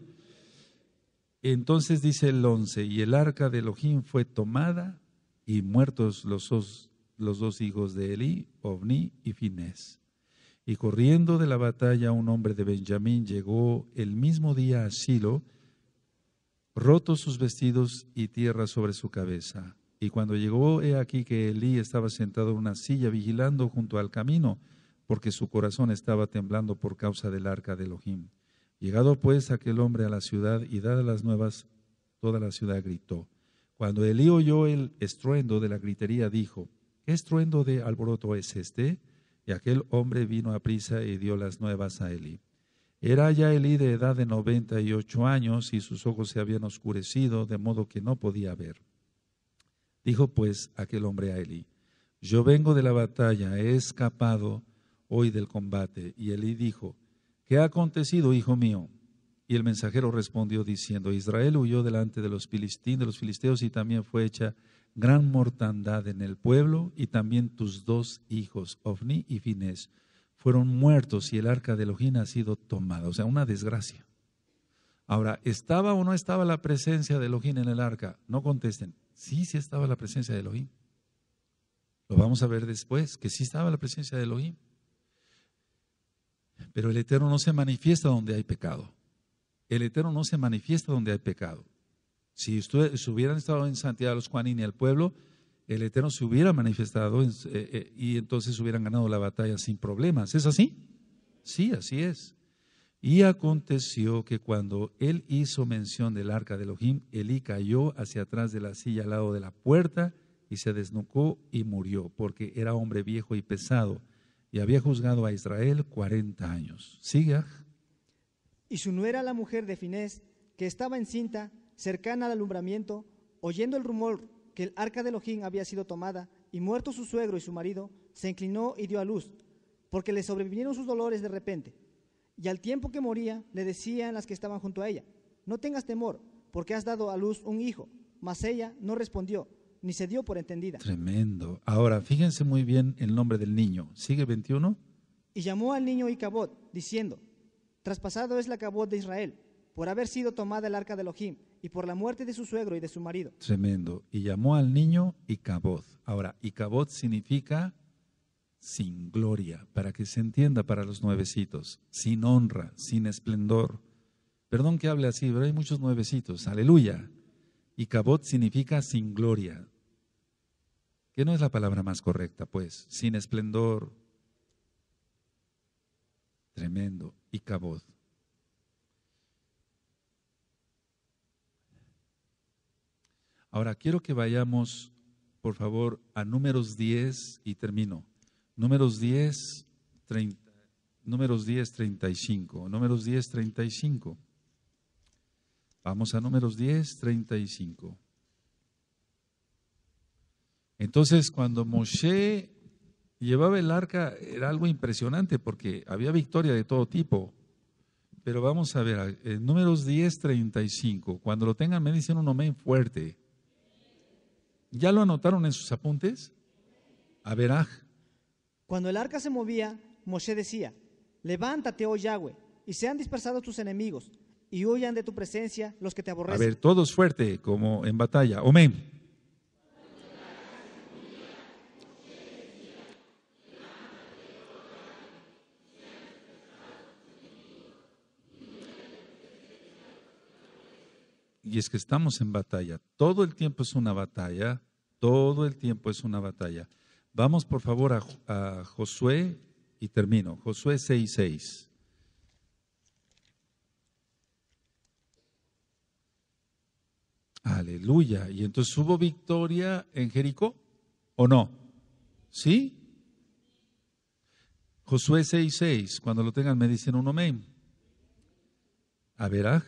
Entonces dice el once, y el arca de Elohim fue tomada y muertos los, los dos hijos de Eli, Ovni y Finés. Y corriendo de la batalla un hombre de Benjamín llegó el mismo día a Silo, Roto sus vestidos y tierra sobre su cabeza. Y cuando llegó, he aquí que Elí estaba sentado en una silla vigilando junto al camino, porque su corazón estaba temblando por causa del arca de Elohim. Llegado pues aquel hombre a la ciudad y dadas las nuevas, toda la ciudad gritó. Cuando Elí oyó el estruendo de la gritería, dijo, ¿qué estruendo de alboroto es este? Y aquel hombre vino a prisa y dio las nuevas a Elí. Era ya Elí de edad de noventa y ocho años y sus ojos se habían oscurecido, de modo que no podía ver. Dijo pues aquel hombre a Elí, yo vengo de la batalla, he escapado hoy del combate. Y Elí dijo, ¿qué ha acontecido, hijo mío? Y el mensajero respondió diciendo, Israel huyó delante de los filisteos, los filisteos y también fue hecha gran mortandad en el pueblo y también tus dos hijos, Ofni y Fines fueron muertos y el arca de Elohim ha sido tomada. O sea, una desgracia. Ahora, ¿estaba o no estaba la presencia de Elohim en el arca? No contesten. Sí, sí estaba la presencia de Elohim. Lo vamos a ver después, que sí estaba la presencia de Elohim. Pero el Eterno no se manifiesta donde hay pecado. El Eterno no se manifiesta donde hay pecado. Si ustedes hubieran estado en Santiago los Juanín y el pueblo, el Eterno se hubiera manifestado eh, eh, y entonces hubieran ganado la batalla sin problemas. ¿Es así? Sí, así es. Y aconteció que cuando él hizo mención del arca de Elohim, Elí cayó hacia atrás de la silla al lado de la puerta y se desnucó y murió, porque era hombre viejo y pesado y había juzgado a Israel 40 años. Siga. Y su nuera, la mujer de Finés, que estaba encinta, cercana al alumbramiento, oyendo el rumor que el arca de Elohim había sido tomada, y muerto su suegro y su marido, se inclinó y dio a luz, porque le sobrevivieron sus dolores de repente. Y al tiempo que moría, le decían las que estaban junto a ella, no tengas temor, porque has dado a luz un hijo. Mas ella no respondió, ni se dio por entendida. Tremendo. Ahora, fíjense muy bien el nombre del niño. ¿Sigue 21? Y llamó al niño Icabod, diciendo, traspasado es la Cabot de Israel, por haber sido tomada el arca de Elohim y por la muerte de su suegro y de su marido. Tremendo. Y llamó al niño Icabod. Ahora, Icabod significa sin gloria, para que se entienda para los nuevecitos, sin honra, sin esplendor. Perdón que hable así, pero hay muchos nuevecitos. Aleluya. Icabod significa sin gloria. Que no es la palabra más correcta, pues, sin esplendor. Tremendo. Icabod. Ahora quiero que vayamos, por favor, a números 10 y termino. Números 10, 30, números 10, 35. Números 10, 35. Vamos a números 10, 35. Entonces, cuando Moshe llevaba el arca, era algo impresionante porque había victoria de todo tipo. Pero vamos a ver, en números 10, 35. Cuando lo tengan, me dicen un amén fuerte. ¿Ya lo anotaron en sus apuntes? A veraj. Cuando el arca se movía, Moshe decía, levántate, oh Yahweh, y sean dispersados tus enemigos, y huyan de tu presencia los que te aborrecen. A ver, todos fuerte, como en batalla. Amén. y es que estamos en batalla. Todo el tiempo es una batalla, todo el tiempo es una batalla. Vamos por favor a, Josué y termino. Josué 6.6. 6. Aleluya. ¿Y entonces hubo victoria en Jericó o no? ¿Sí? Josué 6.6. 6. Cuando lo tengan me dicen un amén. A verá.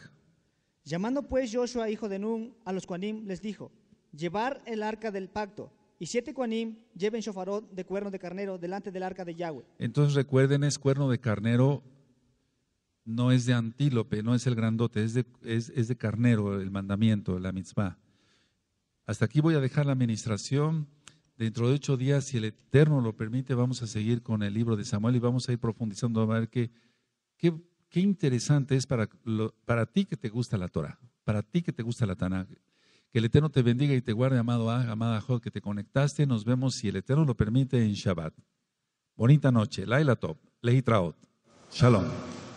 Llamando pues Joshua, hijo de Nun, a los Cuanim, les dijo, llevar el arca del pacto, y siete cuanim lleven shofarot de cuerno de carnero delante del arca de Yahweh. Entonces recuerden, es cuerno de carnero, no es de antílope, no es el grandote, es de, es, de carnero el mandamiento, la mitzvah. Hasta aquí voy a dejar la administración. Dentro de ocho días, si el Eterno lo permite, vamos a seguir con el libro de Samuel y vamos a ir profundizando a ver qué, qué qué interesante es para, ti que te gusta la Torah, para ti que te gusta la Tanakh. Que el Eterno te bendiga y te guarde, amado Ah, amada Jod, que te conectaste. Nos vemos, si el Eterno lo permite, en Shabbat. Bonita noche. Laila Top. Traot, Shalom.